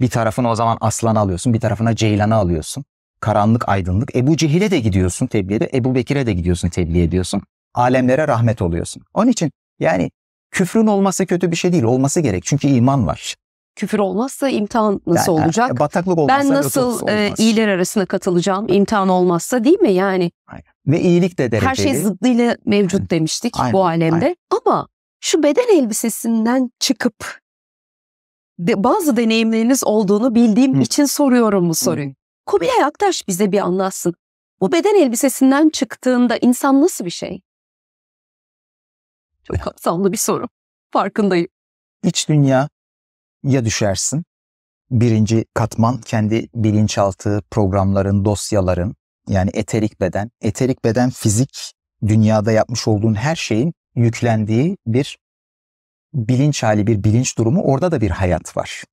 Bir tarafına o zaman aslanı alıyorsun, bir tarafına ceylanı alıyorsun. Karanlık, aydınlık. Ebu Cehil'e de gidiyorsun tebliğde, Ebu Bekir'e de gidiyorsun tebliğ ediyorsun. Alemlere rahmet oluyorsun. Onun için yani küfrün olması kötü bir şey değil. Olması gerek. Çünkü iman var küfür olmazsa imtihan nasıl yani, olacak? Bataklık olmazsa ben nasıl e, iyiler arasına katılacağım? İmtihan olmazsa değil mi yani? Aynen. Ve iyilik de dereceli. Her şey zıddıyla mevcut demiştik Aynen. bu alemde. Aynen. Ama şu beden elbisesinden çıkıp de, bazı deneyimleriniz olduğunu bildiğim Hı. için soruyorum bu soruyu. Hı. Kubilay Aktaş bize bir anlatsın. Bu beden elbisesinden çıktığında insan nasıl bir şey? Çok kapsamlı bir soru. Farkındayım. İç dünya ya düşersin. Birinci katman kendi bilinçaltı programların, dosyaların yani eterik beden. Eterik beden fizik dünyada yapmış olduğun her şeyin yüklendiği bir bilinç hali, bir bilinç durumu orada da bir hayat var.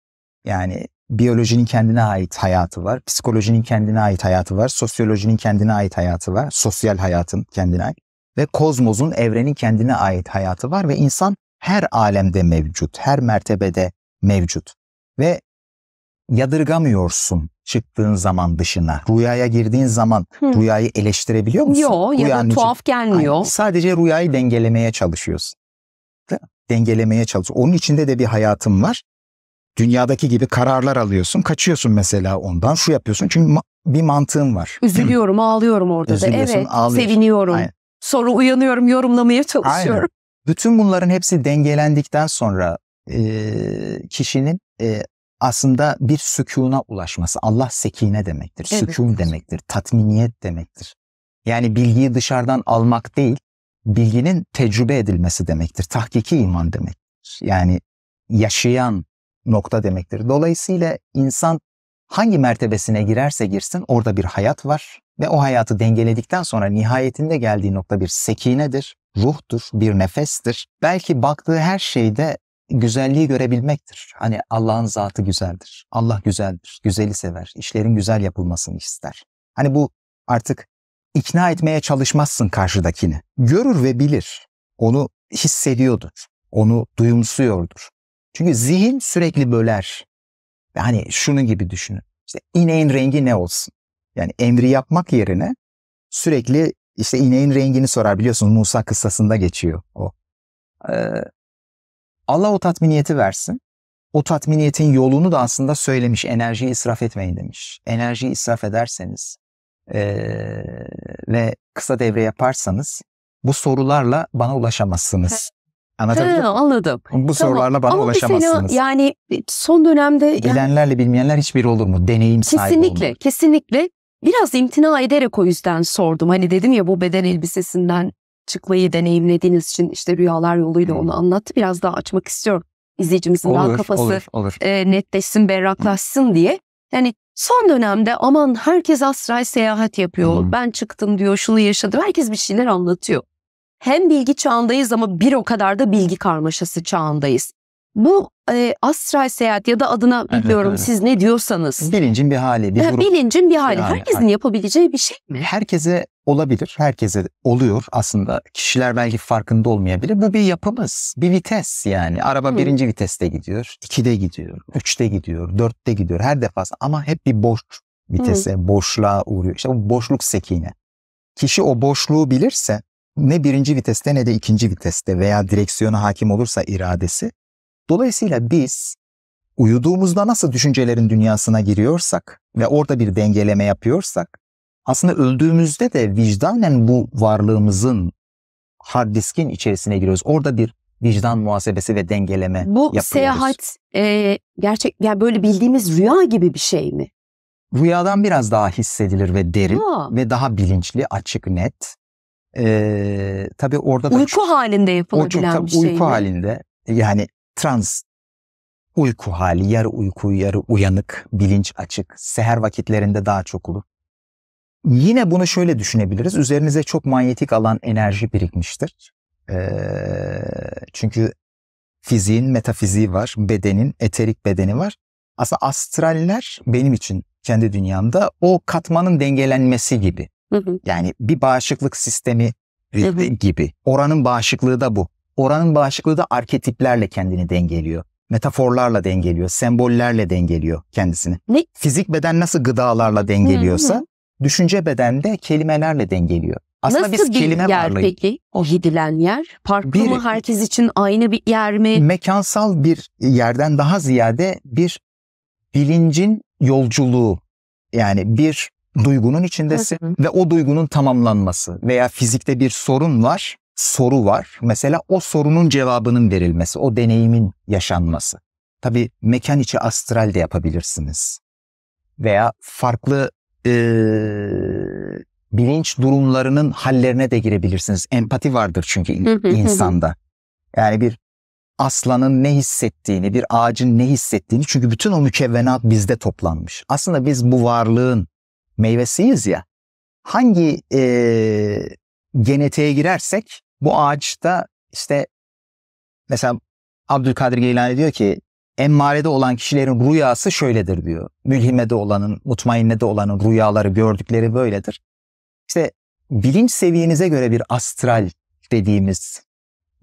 Yani biyolojinin kendine ait hayatı var, psikolojinin kendine ait hayatı var, sosyolojinin kendine ait hayatı var, sosyal hayatın kendine ait ve kozmosun, evrenin kendine ait hayatı var ve insan her alemde mevcut, her mertebede mevcut ve yadırgamıyorsun çıktığın zaman dışına. Rüyaya girdiğin zaman hmm. rüyayı eleştirebiliyor musun? Yok ya da tuhaf için... gelmiyor. Hayır, sadece rüyayı dengelemeye çalışıyorsun dengelemeye çalışıyorum. Onun içinde de bir hayatım var. Dünyadaki gibi kararlar alıyorsun. Kaçıyorsun mesela ondan. Şu yapıyorsun. Çünkü ma- bir mantığım var. Üzülüyorum, <clears throat> ağlıyorum orada da. Evet, ağlıyorsun. seviniyorum. Aynen. Sonra uyanıyorum, yorumlamaya çalışıyorum. Aynen. Bütün bunların hepsi dengelendikten sonra e, kişinin e, aslında bir sükuna ulaşması. Allah sekine demektir, evet. sükun demektir, tatminiyet demektir. Yani bilgiyi dışarıdan almak değil, bilginin tecrübe edilmesi demektir. Tahkiki iman demektir. Yani yaşayan nokta demektir. Dolayısıyla insan hangi mertebesine girerse girsin orada bir hayat var ve o hayatı dengeledikten sonra nihayetinde geldiği nokta bir sekinedir, ruhtur, bir nefestir. Belki baktığı her şeyde güzelliği görebilmektir. Hani Allah'ın zatı güzeldir. Allah güzeldir. Güzeli sever. işlerin güzel yapılmasını ister. Hani bu artık ikna etmeye çalışmazsın karşıdakini. Görür ve bilir. Onu hissediyordur. Onu duyumsuyordur. Çünkü zihin sürekli böler. Yani şunu gibi düşünün. İşte ineğin rengi ne olsun? Yani emri yapmak yerine sürekli işte ineğin rengini sorar biliyorsunuz Musa kıssasında geçiyor o. Ee, Allah o tatminiyeti versin. O tatminiyetin yolunu da aslında söylemiş. Enerjiyi israf etmeyin demiş. Enerjiyi israf ederseniz ee, ve kısa devre yaparsanız bu sorularla bana ulaşamazsınız. Anlatabildim Anladım. Bu tamam. sorularla bana Ama ulaşamazsınız. mesela yani e, son dönemde... Bilenlerle yani, bilmeyenler hiçbir olur mu? Deneyim sahibi olmak. Kesinlikle, kesinlikle. Biraz imtina ederek o yüzden sordum. Hani dedim ya bu beden elbisesinden çıkmayı deneyimlediğiniz için işte rüyalar yoluyla hmm. onu anlattı. Biraz daha açmak istiyorum. İzleyicimizin olur, daha kafası olur, olur. E, netleşsin, berraklaşsın diye. Yani Son dönemde aman herkes astral seyahat yapıyor. Hmm. Ben çıktım diyor, şunu yaşadım. Herkes bir şeyler anlatıyor. Hem bilgi çağındayız ama bir o kadar da bilgi karmaşası çağındayız. Bu e, astral seyahat ya da adına evet, evet. siz ne diyorsanız. Bilincin bir hali. Bir grup. Bilincin bir hali. Yani, Herkesin yapabileceği bir şey mi? Herkese olabilir. Herkese oluyor aslında. Kişiler belki farkında olmayabilir. Bu bir yapımız. Bir vites yani. Araba Hı. birinci viteste gidiyor. ikide gidiyor. Üçte gidiyor. Dörtte gidiyor. Her defasında ama hep bir boş vitese, Hı. boşluğa uğruyor. İşte bu boşluk sekine. Kişi o boşluğu bilirse ne birinci viteste ne de ikinci viteste veya direksiyona hakim olursa iradesi. Dolayısıyla biz uyuduğumuzda nasıl düşüncelerin dünyasına giriyorsak ve orada bir dengeleme yapıyorsak aslında öldüğümüzde de vicdanen bu varlığımızın hard diskin içerisine giriyoruz. Orada bir vicdan muhasebesi ve dengeleme bu yapıyoruz. Bu seyahat e, gerçek yani böyle bildiğimiz rüya gibi bir şey mi? Rüyadan biraz daha hissedilir ve derin ha. ve daha bilinçli, açık, net. Ee, tabii orada da uyku çok, halinde yapılabilen çok, bir şey. Uyku mi? halinde yani trans uyku hali, yarı uyku, yarı uyanık, bilinç açık. Seher vakitlerinde daha çok olur. Yine bunu şöyle düşünebiliriz. Üzerinize çok manyetik alan enerji birikmiştir. Ee, çünkü fiziğin metafiziği var, bedenin eterik bedeni var. Aslında astraller benim için kendi dünyamda o katmanın dengelenmesi gibi. Hı hı. Yani bir bağışıklık sistemi hı hı. gibi. Oranın bağışıklığı da bu. Oranın bağışıklığı da arketiplerle kendini dengeliyor. Metaforlarla dengeliyor, sembollerle dengeliyor kendisini. Ne? Fizik beden nasıl gıdalarla dengeliyorsa hı hı düşünce bedende kelimelerle dengeliyor. Aslında Nasıl biz bir kelime yer varlığı. peki o gidilen yer? park. bir, mı herkes için aynı bir yer mi? Mekansal bir yerden daha ziyade bir bilincin yolculuğu yani bir duygunun içindesin hı hı. ve o duygunun tamamlanması veya fizikte bir sorun var, soru var. Mesela o sorunun cevabının verilmesi, o deneyimin yaşanması. Tabii mekan içi astral de yapabilirsiniz. Veya farklı e, bilinç durumlarının hallerine de girebilirsiniz. Empati vardır çünkü insanda. Yani bir aslanın ne hissettiğini, bir ağacın ne hissettiğini çünkü bütün o mükevvenat bizde toplanmış. Aslında biz bu varlığın meyvesiyiz ya. Hangi e, genetiğe girersek bu ağaçta işte mesela Abdülkadir Geylani diyor ki emmarede olan kişilerin rüyası şöyledir diyor. Mülhimede olanın, mutmainnede olanın rüyaları gördükleri böyledir. İşte bilinç seviyenize göre bir astral dediğimiz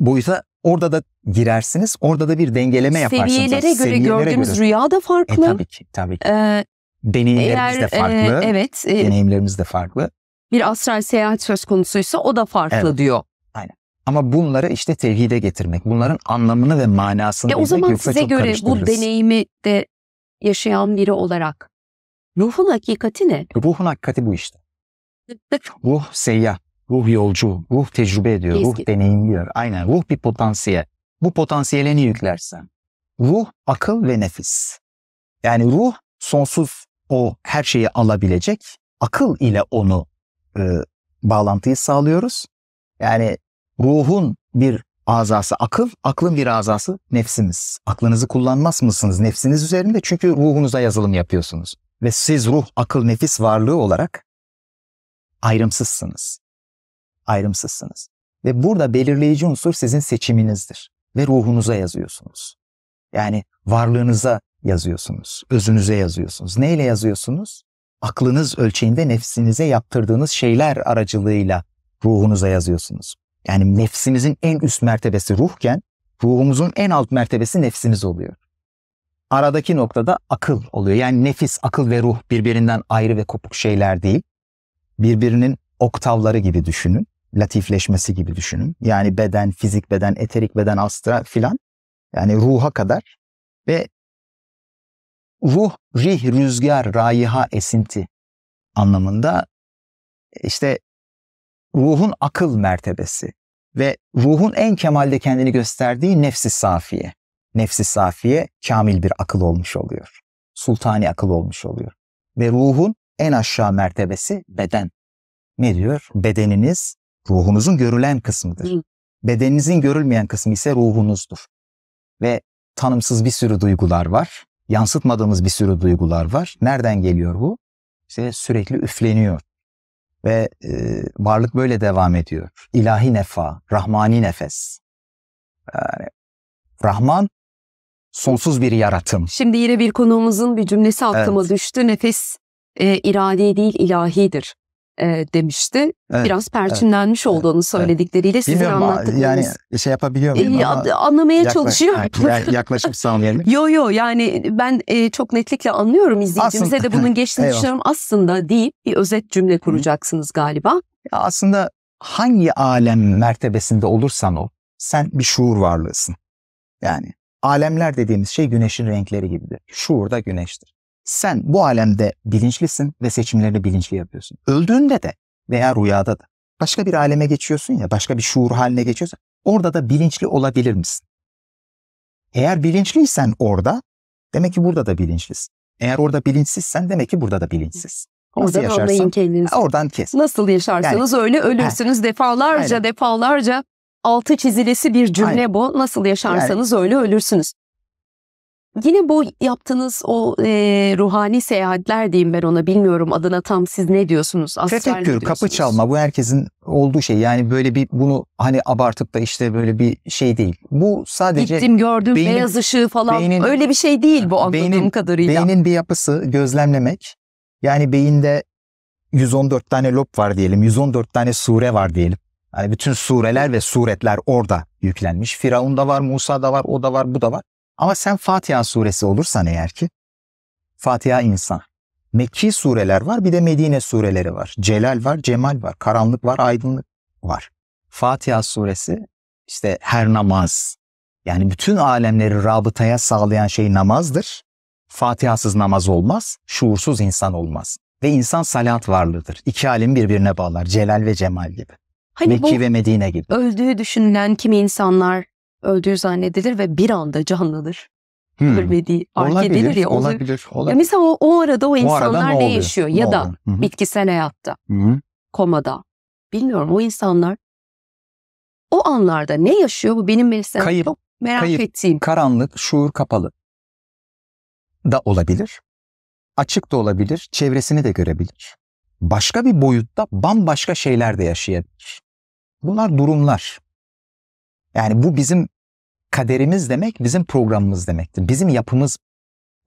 boyuta orada da girersiniz. Orada da bir dengeleme yaparsınız. Seviyelere göre Seviyelere gördüğümüz göre. rüya da e, farklı. E, tabii ki, tabii ki. Ee, Deneyimlerimiz eğer, de farklı. E, evet. E, Deneyimlerimiz de farklı. Bir astral seyahat söz konusuysa o da farklı evet. diyor. Ama bunları işte tevhide getirmek, bunların anlamını ve manasını e bilmek, o zaman size göre bu deneyimi de yaşayan biri olarak ruhun hakikati ne? Ruhun hakikati bu işte. ruh seyyah, ruh yolcu, ruh tecrübe ediyor, Gezgin. ruh deneyimliyor. Aynen ruh bir potansiyel. Bu potansiyele ne yüklersen? Ruh, akıl ve nefis. Yani ruh sonsuz o her şeyi alabilecek. Akıl ile onu e, bağlantıyı sağlıyoruz. Yani ruhun bir azası akıl, aklın bir azası nefsimiz. Aklınızı kullanmaz mısınız nefsiniz üzerinde? Çünkü ruhunuza yazılım yapıyorsunuz. Ve siz ruh, akıl, nefis varlığı olarak ayrımsızsınız. Ayrımsızsınız. Ve burada belirleyici unsur sizin seçiminizdir. Ve ruhunuza yazıyorsunuz. Yani varlığınıza yazıyorsunuz. Özünüze yazıyorsunuz. Neyle yazıyorsunuz? Aklınız ölçeğinde nefsinize yaptırdığınız şeyler aracılığıyla ruhunuza yazıyorsunuz. Yani nefsimizin en üst mertebesi ruhken ruhumuzun en alt mertebesi nefsimiz oluyor. Aradaki noktada akıl oluyor. Yani nefis, akıl ve ruh birbirinden ayrı ve kopuk şeyler değil. Birbirinin oktavları gibi düşünün. Latifleşmesi gibi düşünün. Yani beden, fizik beden, eterik beden, astra filan. Yani ruha kadar ve ruh, rih, rüzgar, raiha, esinti anlamında e, işte ruhun akıl mertebesi ve ruhun en kemalde kendini gösterdiği nefsi safiye. Nefsi safiye kamil bir akıl olmuş oluyor. Sultani akıl olmuş oluyor. Ve ruhun en aşağı mertebesi beden. Ne diyor? Bedeniniz ruhunuzun görülen kısmıdır. Bedeninizin görülmeyen kısmı ise ruhunuzdur. Ve tanımsız bir sürü duygular var. Yansıtmadığımız bir sürü duygular var. Nereden geliyor bu? İşte sürekli üfleniyor. Ve e, varlık böyle devam ediyor. İlahi nefa, rahmani nefes. Yani, Rahman sonsuz bir yaratım. Şimdi yine bir konuğumuzun bir cümlesi aklıma evet. düştü. Nefes e, iradi değil ilahidir e, demişti. Evet, Biraz perçinlenmiş evet, olduğunu söyledikleriyle evet. sizin anlattıklarınız. Yani e, şey yapabiliyor muyum? E, ama anlamaya yaklaş, çalışıyorum. Yani, yaklaşım <laughs> sağlayalım. yo yo yani ben e, çok netlikle anlıyorum izleyicimize aslında, de bunun <laughs> geçtiğini düşünüyorum. Aslında deyip bir özet cümle kuracaksınız galiba. Ya aslında hangi alem mertebesinde olursan ol sen bir şuur varlığısın. Yani alemler dediğimiz şey güneşin renkleri gibidir. Şuur da güneştir. Sen bu alemde bilinçlisin ve seçimlerini bilinçli yapıyorsun. Öldüğünde de veya rüyada da başka bir aleme geçiyorsun ya, başka bir şuur haline geçiyorsun. Orada da bilinçli olabilir misin? Eğer bilinçliysen orada, demek ki burada da bilinçlisin. Eğer orada bilinçsizsen demek ki burada da bilinçsiz. Nasıl oradan anlayın kendinizi. Oradan kes. Nasıl yaşarsanız yani, öyle ölürsünüz he. defalarca aynen. defalarca altı çizilesi bir cümle aynen. bu. Nasıl yaşarsanız yani, öyle ölürsünüz. Yine bu yaptığınız o e, ruhani seyahatler diyeyim ben ona bilmiyorum adına tam siz ne diyorsunuz? Tefekkür, kapı çalma bu herkesin olduğu şey. Yani böyle bir bunu hani abartıp da işte böyle bir şey değil. Bu sadece... Gittim gördüm beynin, beyaz ışığı falan beynin, öyle bir şey değil bu anladığım beynin, kadarıyla. Beynin bir yapısı gözlemlemek. Yani beyinde 114 tane lob var diyelim. 114 tane sure var diyelim. Yani bütün sureler ve suretler orada yüklenmiş. Firavun da var, Musa da var, o da var, bu da var. Ama sen Fatiha suresi olursan eğer ki, Fatiha insan. Mekki sureler var bir de Medine sureleri var. Celal var, cemal var, karanlık var, aydınlık var. Fatiha suresi işte her namaz. Yani bütün alemleri rabıtaya sağlayan şey namazdır. Fatihasız namaz olmaz, şuursuz insan olmaz. Ve insan salat varlığıdır. İki alim birbirine bağlar. Celal ve cemal gibi. Hani Mekke ve Medine gibi. Öldüğü düşünülen kimi insanlar öldüğü zannedilir ve bir anda canlanır. Hmm. Ölmediği fark olabilir, edilir ya. Olabilir, olabilir. Ya mesela o, o arada o, o insanlar arada ne, ne yaşıyor? Ne ya da Hı-hı. bitkisel hayatta, Hı-hı. komada. Bilmiyorum o insanlar o anlarda ne yaşıyor? Bu benim mesela kayıp, çok merak kayıp, ettiğim. Karanlık, şuur kapalı da olabilir. Açık da olabilir. Çevresini de görebilir. Başka bir boyutta bambaşka şeyler de yaşayabilir. Bunlar durumlar. Yani bu bizim kaderimiz demek, bizim programımız demektir. Bizim yapımız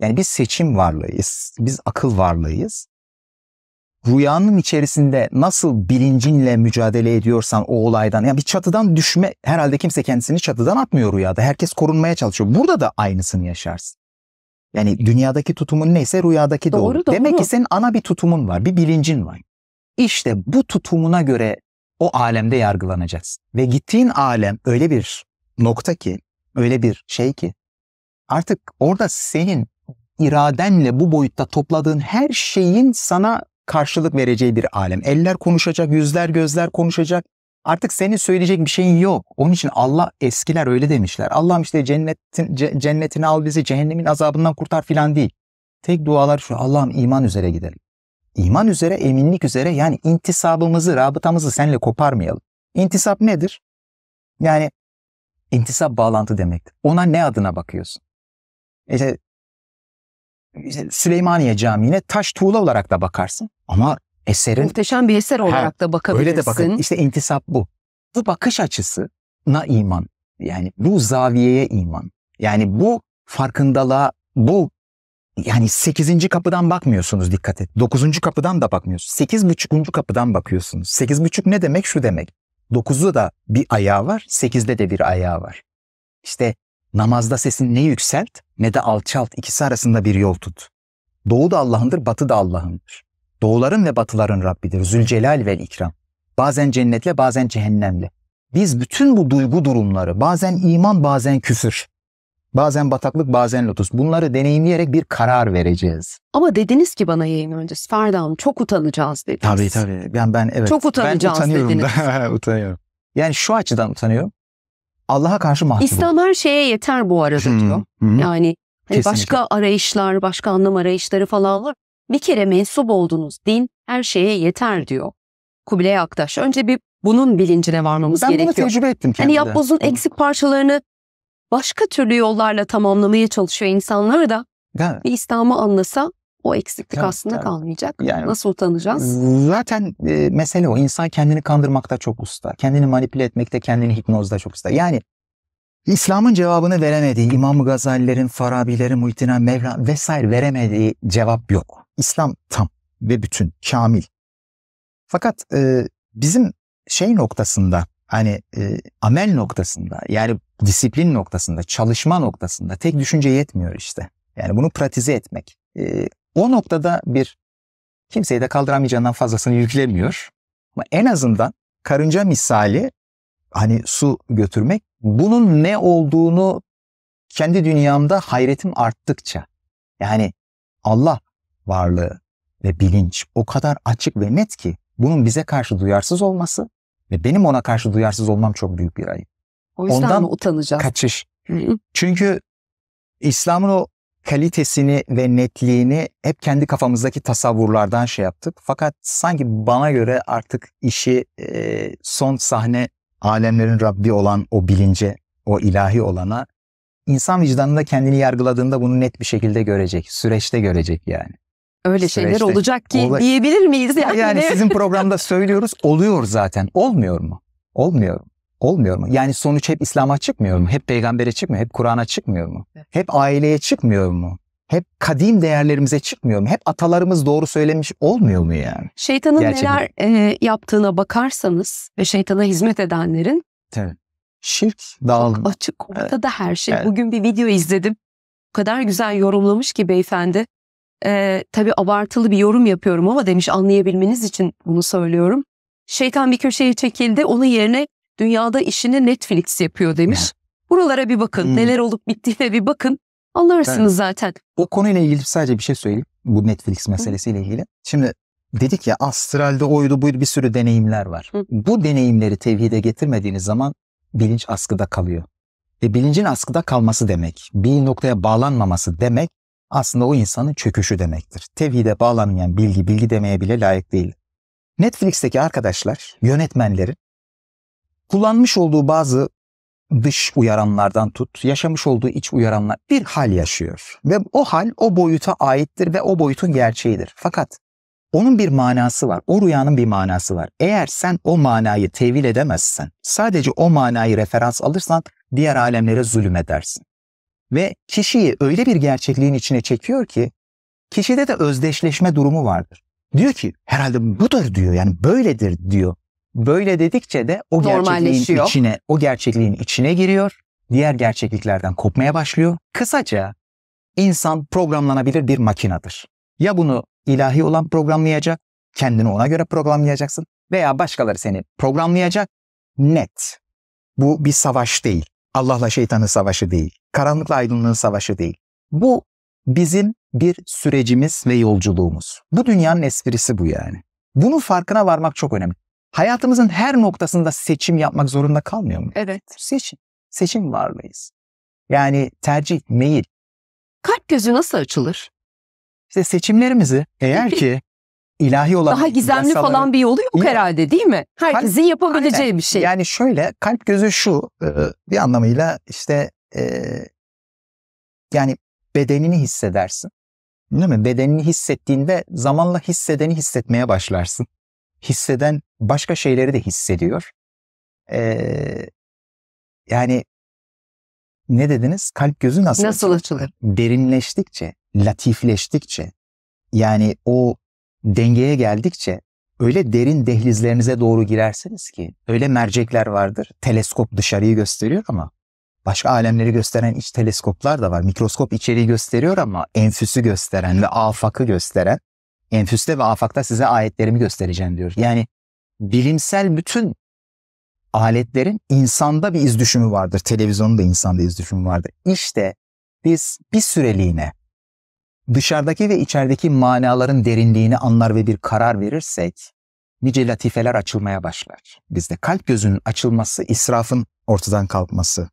yani biz seçim varlığıyız. Biz akıl varlığıyız. Rüyanın içerisinde nasıl bilincinle mücadele ediyorsan o olaydan yani bir çatıdan düşme herhalde kimse kendisini çatıdan atmıyor rüyada. Herkes korunmaya çalışıyor. Burada da aynısını yaşarsın. Yani dünyadaki tutumun neyse rüyadaki doğru, de olur. Doğru. Demek ki senin ana bir tutumun var, bir bilincin var. İşte bu tutumuna göre o alemde yargılanacaksın. Ve gittiğin alem öyle bir nokta ki, öyle bir şey ki artık orada senin iradenle bu boyutta topladığın her şeyin sana karşılık vereceği bir alem. Eller konuşacak, yüzler gözler konuşacak. Artık senin söyleyecek bir şeyin yok. Onun için Allah eskiler öyle demişler. Allah'ım işte cennetin, ce, cennetini al bizi, cehennemin azabından kurtar filan değil. Tek dualar şu Allah'ım iman üzere gidelim. İman üzere, eminlik üzere yani intisabımızı, rabıtamızı senle koparmayalım. İntisap nedir? Yani intisap bağlantı demektir. Ona ne adına bakıyorsun? İşte, işte Süleymaniye Camii'ne taş tuğla olarak da bakarsın ama eserin... Muhteşem bir eser olarak ha, da bakabilirsin. Öyle de bakın işte intisap bu. Bu bakış açısına iman. Yani bu zaviyeye iman. Yani bu farkındalığa, bu yani 8. kapıdan bakmıyorsunuz dikkat et. 9. kapıdan da bakmıyorsunuz. 8.5. kapıdan bakıyorsunuz. 8.5 ne demek? Şu demek. 9'da da bir ayağı var, 8'de de bir ayağı var. İşte namazda sesin ne yükselt ne de alçalt ikisi arasında bir yol tut. Doğu da Allah'ındır, batı da Allah'ındır. Doğuların ve batıların Rabbidir. Zülcelal ve ikram. Bazen cennetle, bazen cehennemle. Biz bütün bu duygu durumları, bazen iman, bazen küfür, Bazen bataklık bazen lotus. Bunları deneyimleyerek bir karar vereceğiz. Ama dediniz ki bana yayın öncesi Ferda çok utanacağız dediniz. Tabii tabii. Ben ben evet. Çok utanacağız ben utanıyorum dediniz. Da. <laughs> utanıyorum. Yani şu açıdan utanıyorum. Allah'a karşı mahcubum. İslam her şeye yeter bu arada hmm, diyor. Yani hani başka arayışlar, başka anlam arayışları falan var. Bir kere mensup olduğunuz din her şeye yeter diyor. Kubilay Aktaş. Önce bir bunun bilincine varmamız ben gerekiyor. Ben bunu tecrübe ettim hani kendimde. Hani yapbozun eksik parçalarını başka türlü yollarla tamamlamaya çalışıyor insanlar da evet. bir İslam'ı anlasa o eksiklik evet, aslında evet. kalmayacak. Yani, Nasıl utanacağız? Zaten e, mesele o. İnsan kendini kandırmakta çok usta. Kendini manipüle etmekte, kendini hipnozda çok usta. Yani İslam'ın cevabını veremediği, İmam Gazalilerin, Farabilerin, Muhittina, Mevla vesaire veremediği cevap yok. İslam tam ve bütün, kamil. Fakat e, bizim şey noktasında, hani e, amel noktasında yani disiplin noktasında, çalışma noktasında tek düşünce yetmiyor işte. Yani bunu pratize etmek. E, o noktada bir kimseyi de kaldıramayacağından fazlasını yüklemiyor. Ama en azından karınca misali hani su götürmek bunun ne olduğunu kendi dünyamda hayretim arttıkça yani Allah varlığı ve bilinç o kadar açık ve net ki bunun bize karşı duyarsız olması ve benim ona karşı duyarsız olmam çok büyük bir ayıp. O yüzden Ondan mi utanacağız? kaçış. Çünkü İslam'ın o kalitesini ve netliğini hep kendi kafamızdaki tasavvurlardan şey yaptık. Fakat sanki bana göre artık işi e, son sahne alemlerin Rabbi olan o bilince, o ilahi olana insan vicdanında kendini yargıladığında bunu net bir şekilde görecek, süreçte görecek yani öyle süreçte. şeyler olacak ki Ola... diyebilir miyiz? Yani, yani <laughs> sizin programda söylüyoruz oluyor zaten. Olmuyor mu? Olmuyor Olmuyor mu? Yani sonuç hep İslam'a çıkmıyor mu? Hep peygambere çıkmıyor, hep Kur'an'a çıkmıyor mu? Hep aileye çıkmıyor mu? Hep kadim değerlerimize çıkmıyor mu? Hep atalarımız doğru söylemiş olmuyor mu yani? Şeytanın Gerçekten. neler e, yaptığına bakarsanız ve şeytana hizmet edenlerin evet. şirk dağılma. Açık ortada evet. her şey. Evet. Bugün bir video izledim. O kadar güzel yorumlamış ki beyefendi e, tabii abartılı bir yorum yapıyorum ama demiş anlayabilmeniz için bunu söylüyorum. Şeytan bir köşeye çekildi onun yerine dünyada işini Netflix yapıyor demiş. Buralara bir bakın hmm. neler olup bittiğine bir bakın anlarsınız ben, zaten. O konuyla ilgili sadece bir şey söyleyeyim bu Netflix meselesiyle ilgili. Şimdi dedik ya astralde oydu buydu bir sürü deneyimler var. Hı. Bu deneyimleri tevhide getirmediğiniz zaman bilinç askıda kalıyor. E bilincin askıda kalması demek, bir noktaya bağlanmaması demek aslında o insanın çöküşü demektir. Tevhide bağlanmayan bilgi bilgi demeye bile layık değil. Netflix'teki arkadaşlar, yönetmenlerin kullanmış olduğu bazı dış uyaranlardan tut, yaşamış olduğu iç uyaranlar bir hal yaşıyor. Ve o hal o boyuta aittir ve o boyutun gerçeğidir. Fakat onun bir manası var. O rüyanın bir manası var. Eğer sen o manayı tevil edemezsen, sadece o manayı referans alırsan diğer alemlere zulüm edersin ve kişiyi öyle bir gerçekliğin içine çekiyor ki kişide de özdeşleşme durumu vardır. Diyor ki herhalde budur diyor yani böyledir diyor. Böyle dedikçe de o gerçekliğin içine o gerçekliğin içine giriyor. Diğer gerçekliklerden kopmaya başlıyor. Kısaca insan programlanabilir bir makinedir. Ya bunu ilahi olan programlayacak, kendini ona göre programlayacaksın veya başkaları seni programlayacak. Net. Bu bir savaş değil. Allah'la şeytanın savaşı değil karanlıkla aydınlığın savaşı değil. Bu bizim bir sürecimiz ve yolculuğumuz. Bu dünyanın esprisi bu yani. Bunun farkına varmak çok önemli. Hayatımızın her noktasında seçim yapmak zorunda kalmıyor mu? Evet. Seçim. Seçim varlığıyız. Yani tercih, meyil. Kalp gözü nasıl açılır? İşte seçimlerimizi eğer ki ilahi olan... Daha gizemli yasaları, falan bir yolu yok herhalde değil mi? Herkesin kalp, yapabileceği aynen. bir şey. Yani şöyle kalp gözü şu e, bir anlamıyla işte e, yani bedenini hissedersin. Değil mi? Bedenini hissettiğinde zamanla hissedeni hissetmeye başlarsın. Hisseden başka şeyleri de hissediyor. Ee, yani ne dediniz? Kalp gözü nasıl, nasıl açılır? Derinleştikçe, latifleştikçe yani o dengeye geldikçe öyle derin dehlizlerinize doğru girersiniz ki öyle mercekler vardır. Teleskop dışarıyı gösteriyor ama başka alemleri gösteren iç teleskoplar da var. Mikroskop içeriği gösteriyor ama enfüsü gösteren ve afakı gösteren. Enfüste ve afakta size ayetlerimi göstereceğim diyor. Yani bilimsel bütün aletlerin insanda bir iz düşümü vardır. Televizyonun da insanda iz düşümü vardır. İşte biz bir süreliğine dışarıdaki ve içerideki manaların derinliğini anlar ve bir karar verirsek nice latifeler açılmaya başlar. Bizde kalp gözünün açılması, israfın ortadan kalkması,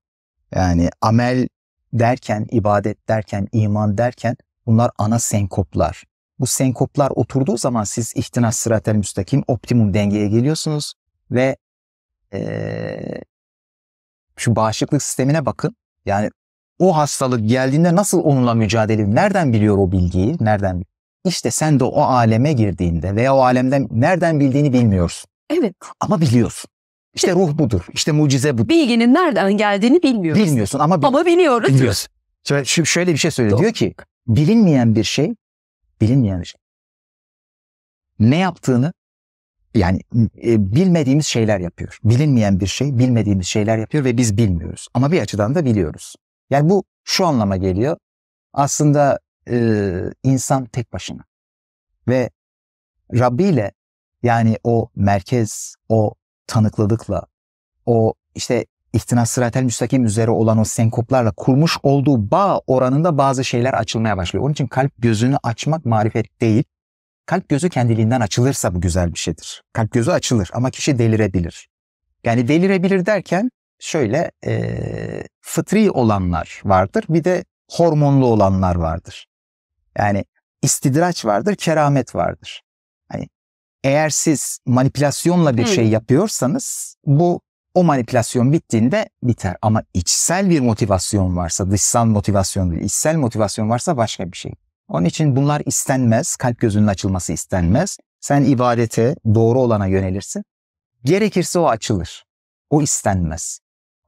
yani amel derken, ibadet derken, iman derken bunlar ana senkoplar. Bu senkoplar oturduğu zaman siz ihtinas sıratel müstakim optimum dengeye geliyorsunuz ve ee, şu bağışıklık sistemine bakın. Yani o hastalık geldiğinde nasıl onunla mücadele edeyim? Nereden biliyor o bilgiyi? Nereden İşte sen de o aleme girdiğinde veya o alemden nereden bildiğini bilmiyorsun. Evet. Ama biliyorsun. İşte ruh budur. İşte mucize budur. Bilginin nereden geldiğini bilmiyoruz. Bilmiyorsun ama, bil- ama biliyoruz. Biliyoruz. Şöyle, şöyle bir şey söylüyor. Diyor ki bilinmeyen bir şey, bilinmeyen bir şey. Ne yaptığını yani e, bilmediğimiz şeyler yapıyor. Bilinmeyen bir şey, bilmediğimiz şeyler yapıyor ve biz bilmiyoruz. Ama bir açıdan da biliyoruz. Yani bu şu anlama geliyor. Aslında e, insan tek başına ve Rabbi ile yani o merkez, o tanıkladıkla, o işte ihtinas sıratel müstakim üzere olan o senkoplarla kurmuş olduğu bağ oranında bazı şeyler açılmaya başlıyor. Onun için kalp gözünü açmak marifet değil. Kalp gözü kendiliğinden açılırsa bu güzel bir şeydir. Kalp gözü açılır ama kişi delirebilir. Yani delirebilir derken şöyle e, fıtri olanlar vardır bir de hormonlu olanlar vardır. Yani istidraç vardır, keramet vardır eğer siz manipülasyonla bir Hı. şey yapıyorsanız bu o manipülasyon bittiğinde biter. Ama içsel bir motivasyon varsa, dışsal motivasyon değil, içsel motivasyon varsa başka bir şey. Onun için bunlar istenmez, kalp gözünün açılması istenmez. Sen ibadete, doğru olana yönelirsin. Gerekirse o açılır. O istenmez.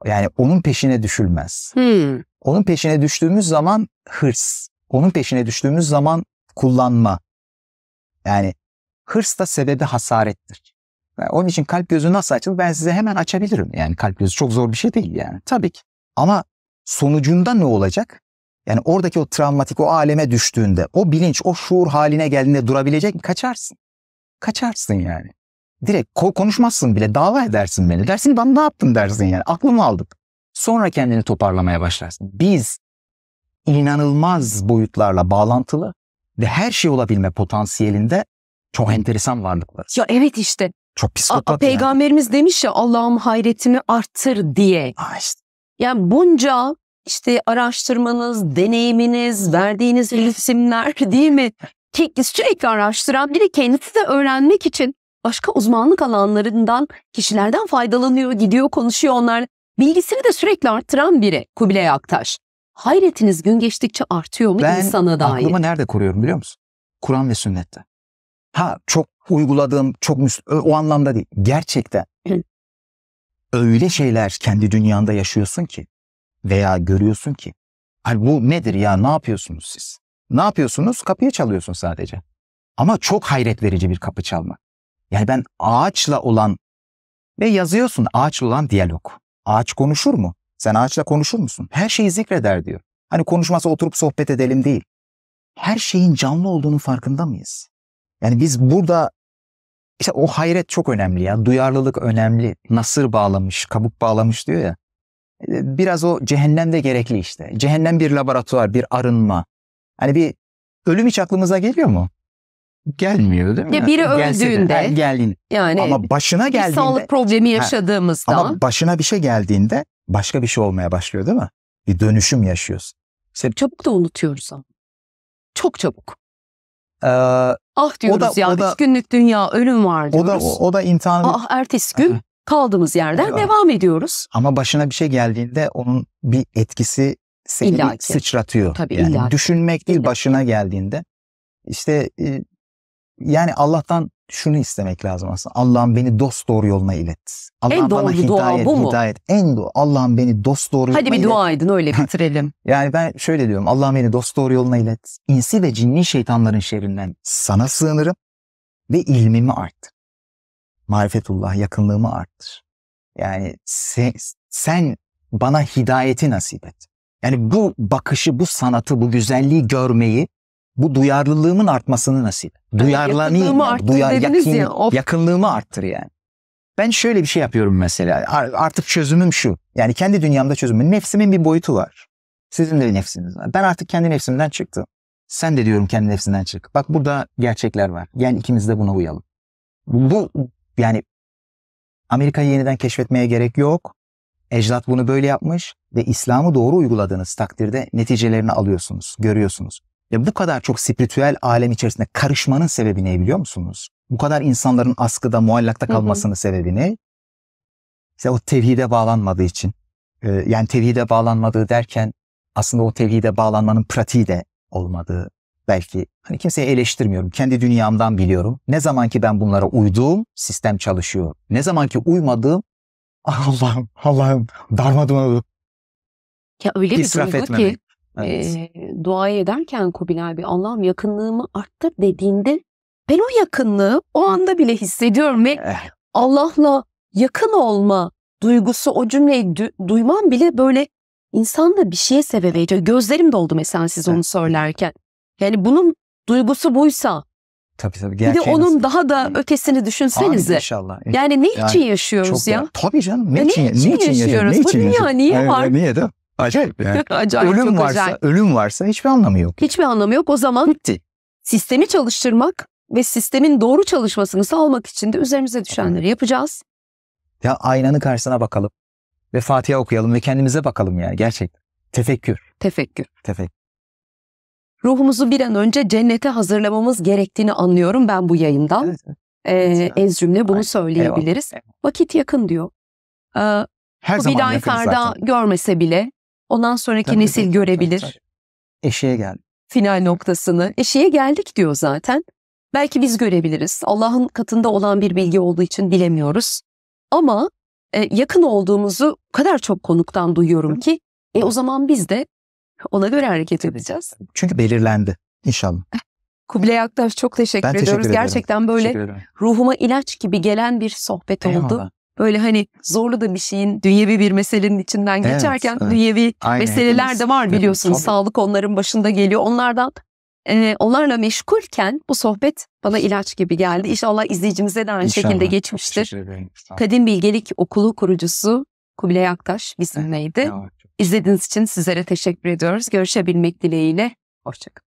Yani onun peşine düşülmez. Hmm. Onun peşine düştüğümüz zaman hırs. Onun peşine düştüğümüz zaman kullanma. Yani hırs da sebebi hasarettir. Yani onun için kalp gözü nasıl açılır? Ben size hemen açabilirim. Yani kalp gözü çok zor bir şey değil yani. Tabii ki. Ama sonucunda ne olacak? Yani oradaki o travmatik o aleme düştüğünde, o bilinç, o şuur haline geldiğinde durabilecek mi? Kaçarsın. Kaçarsın yani. Direkt konuşmazsın bile, dava edersin beni. Dersin ben ne yaptım dersin yani. Aklımı aldım. Sonra kendini toparlamaya başlarsın. Biz inanılmaz boyutlarla bağlantılı ve her şey olabilme potansiyelinde çok enteresan varlıklar. Ya evet işte. Çok psikopat A, Peygamberimiz yani. demiş ya Allah'ım hayretimi arttır diye. Ha işte. Yani bunca işte araştırmanız, deneyiminiz, verdiğiniz isimler <laughs> değil mi? Sürekli araştıran biri kendisi de öğrenmek için başka uzmanlık alanlarından, kişilerden faydalanıyor, gidiyor, konuşuyor onlar. Bilgisini de sürekli arttıran biri Kubilay Aktaş. Hayretiniz gün geçtikçe artıyor mu ben insana dair? Ben aklımı nerede kuruyorum biliyor musun? Kur'an ve sünnette. Ha çok uyguladığım çok o anlamda değil. Gerçekten <clears throat> öyle şeyler kendi dünyanda yaşıyorsun ki veya görüyorsun ki. Hani bu nedir ya ne yapıyorsunuz siz? Ne yapıyorsunuz? Kapıya çalıyorsun sadece. Ama çok hayret verici bir kapı çalma. Yani ben ağaçla olan ve yazıyorsun ağaçla olan diyalog. Ağaç konuşur mu? Sen ağaçla konuşur musun? Her şeyi zikreder diyor. Hani konuşması oturup sohbet edelim değil. Her şeyin canlı olduğunu farkında mıyız? Yani biz burada işte o hayret çok önemli ya. Duyarlılık önemli. Nasır bağlamış, kabuk bağlamış diyor ya. E, biraz o cehennem de gerekli işte. Cehennem bir laboratuvar, bir arınma. Hani bir ölüm hiç aklımıza geliyor mu? Gelmiyor değil mi? Ya biri Gelse öldüğünde. De, geldiğinde. Yani ama başına bir geldiğinde. sağlık problemi yaşadığımızda. Ha, ama başına bir şey geldiğinde başka bir şey olmaya başlıyor değil mi? Bir dönüşüm yaşıyoruz. İşte, çabuk da unutuyoruz ama. Çok çabuk. Ee, Ah diyoruz o da, ya. O da, Üç günlük dünya ölüm var diyoruz. O da, o, da intiharın... Ah ertesi gün kaldığımız yerden evet. devam ediyoruz. Ama başına bir şey geldiğinde onun bir etkisi seni illaki. sıçratıyor. Tabii yani illaki. Düşünmek değil illaki. başına geldiğinde. İşte e, yani Allah'tan şunu istemek lazım aslında. Allah'ım beni dost doğru yoluna ilet. Allah'ım en doğru bana dua hidayet, bu mu? Hidayet. En doğru. Allah'ım beni dost doğru Hadi yoluna bir dua edin öyle <laughs> bitirelim. yani ben şöyle diyorum. Allah'ım beni dost doğru yoluna ilet. İnsi ve cinni şeytanların şerrinden sana sığınırım ve ilmimi arttır. Marifetullah yakınlığımı arttır. Yani sen, sen bana hidayeti nasip et. Yani bu bakışı, bu sanatı, bu güzelliği görmeyi bu duyarlılığımın artmasını nasip. Duyarlanayım. Yani duyar, yakın, ya, yakınlığımı arttır yani. Ben şöyle bir şey yapıyorum mesela. Artık çözümüm şu. Yani kendi dünyamda çözümüm. Nefsimin bir boyutu var. Sizin de nefsiniz var. Ben artık kendi nefsimden çıktım. Sen de diyorum kendi nefsinden çık. Bak burada gerçekler var. Yani ikimiz de buna uyalım. Bu yani Amerika'yı yeniden keşfetmeye gerek yok. Ecdat bunu böyle yapmış ve İslam'ı doğru uyguladığınız takdirde neticelerini alıyorsunuz, görüyorsunuz. Ve bu kadar çok spiritüel alem içerisinde karışmanın sebebi ne biliyor musunuz? Bu kadar insanların askıda, muallakta kalmasının hı hı. sebebi ne? o tevhide bağlanmadığı için. Ee, yani tevhide bağlanmadığı derken aslında o tevhide bağlanmanın pratiği de olmadığı belki. Hani kimseyi eleştirmiyorum. Kendi dünyamdan biliyorum. Ne zaman ki ben bunlara uyduğum sistem çalışıyor. Ne zaman ki uymadığım <laughs> Allah'ım Allah'ım darma duman Ya öyle bir İsraf duygu etmemek. ki Evet. E, duayı ederken Kubilay abi Allah'ım yakınlığımı arttır dediğinde ben o yakınlığı o anda bile hissediyorum ve eh. Allah'la yakın olma duygusu o cümleyi du- duymam bile böyle insanda bir şeye sebep veriyor. Gözlerim doldu mesela siz eh, onu söylerken. Yani bunun duygusu buysa Tabii tabii. Gerçeğiniz... Bir de onun daha da ötesini düşünsenize. Abi inşallah. Yani ne yani için yaşıyoruz ya? Da, tabii canım. Ne, ya için, ne için, için yaşıyoruz? yaşıyoruz? Ne için Bu dünya niye var? Niye de? Acayip yani. <laughs> acayip, ölüm varsa, acayip. ölüm varsa hiçbir anlamı yok. Hiçbir anlamı yok. O zaman bitti. Sistemi çalıştırmak ve sistemin doğru çalışmasını sağlamak için de üzerimize düşenleri yapacağız. Ya aynanın karşısına bakalım ve Fatiha okuyalım ve kendimize bakalım yani gerçekten. Tefekkür. Tefekkür. Tefekkür. Ruhumuzu bir an önce cennete hazırlamamız gerektiğini anlıyorum ben bu yayından. Ee, Ez cümle bunu söyleyebiliriz. Vakit yakın diyor. Ee, Her zaman Bilal Ferda görmese bile Ondan sonraki tabii, nesil görebilir. Tabii, tabii. Eşeğe geldik. Final noktasını. Eşeğe geldik diyor zaten. Belki biz görebiliriz. Allah'ın katında olan bir bilgi olduğu için bilemiyoruz. Ama e, yakın olduğumuzu o kadar çok konuktan duyuyorum ki e, o zaman biz de ona göre hareket edeceğiz. Çünkü belirlendi inşallah. <laughs> Kubilay Aktaş çok teşekkür ben ediyoruz. Teşekkür Gerçekten böyle teşekkür ruhuma ilaç gibi gelen bir sohbet Eyvallah. oldu böyle hani zorlu da bir şeyin dünyevi bir meselenin içinden evet, geçerken evet. dünyevi Aynı meseleler hepimiz. de var biliyorsunuz. Tabii. Sağlık onların başında geliyor. Onlardan e, onlarla meşgulken bu sohbet bana ilaç gibi geldi. İnşallah izleyicimize de aynı İnşallah. şekilde geçmiştir. Kadim Bilgelik Okulu kurucusu Kubilay Aktaş bizimleydi. Evet. İzlediğiniz için sizlere teşekkür ediyoruz. Görüşebilmek dileğiyle. Hoşçakalın.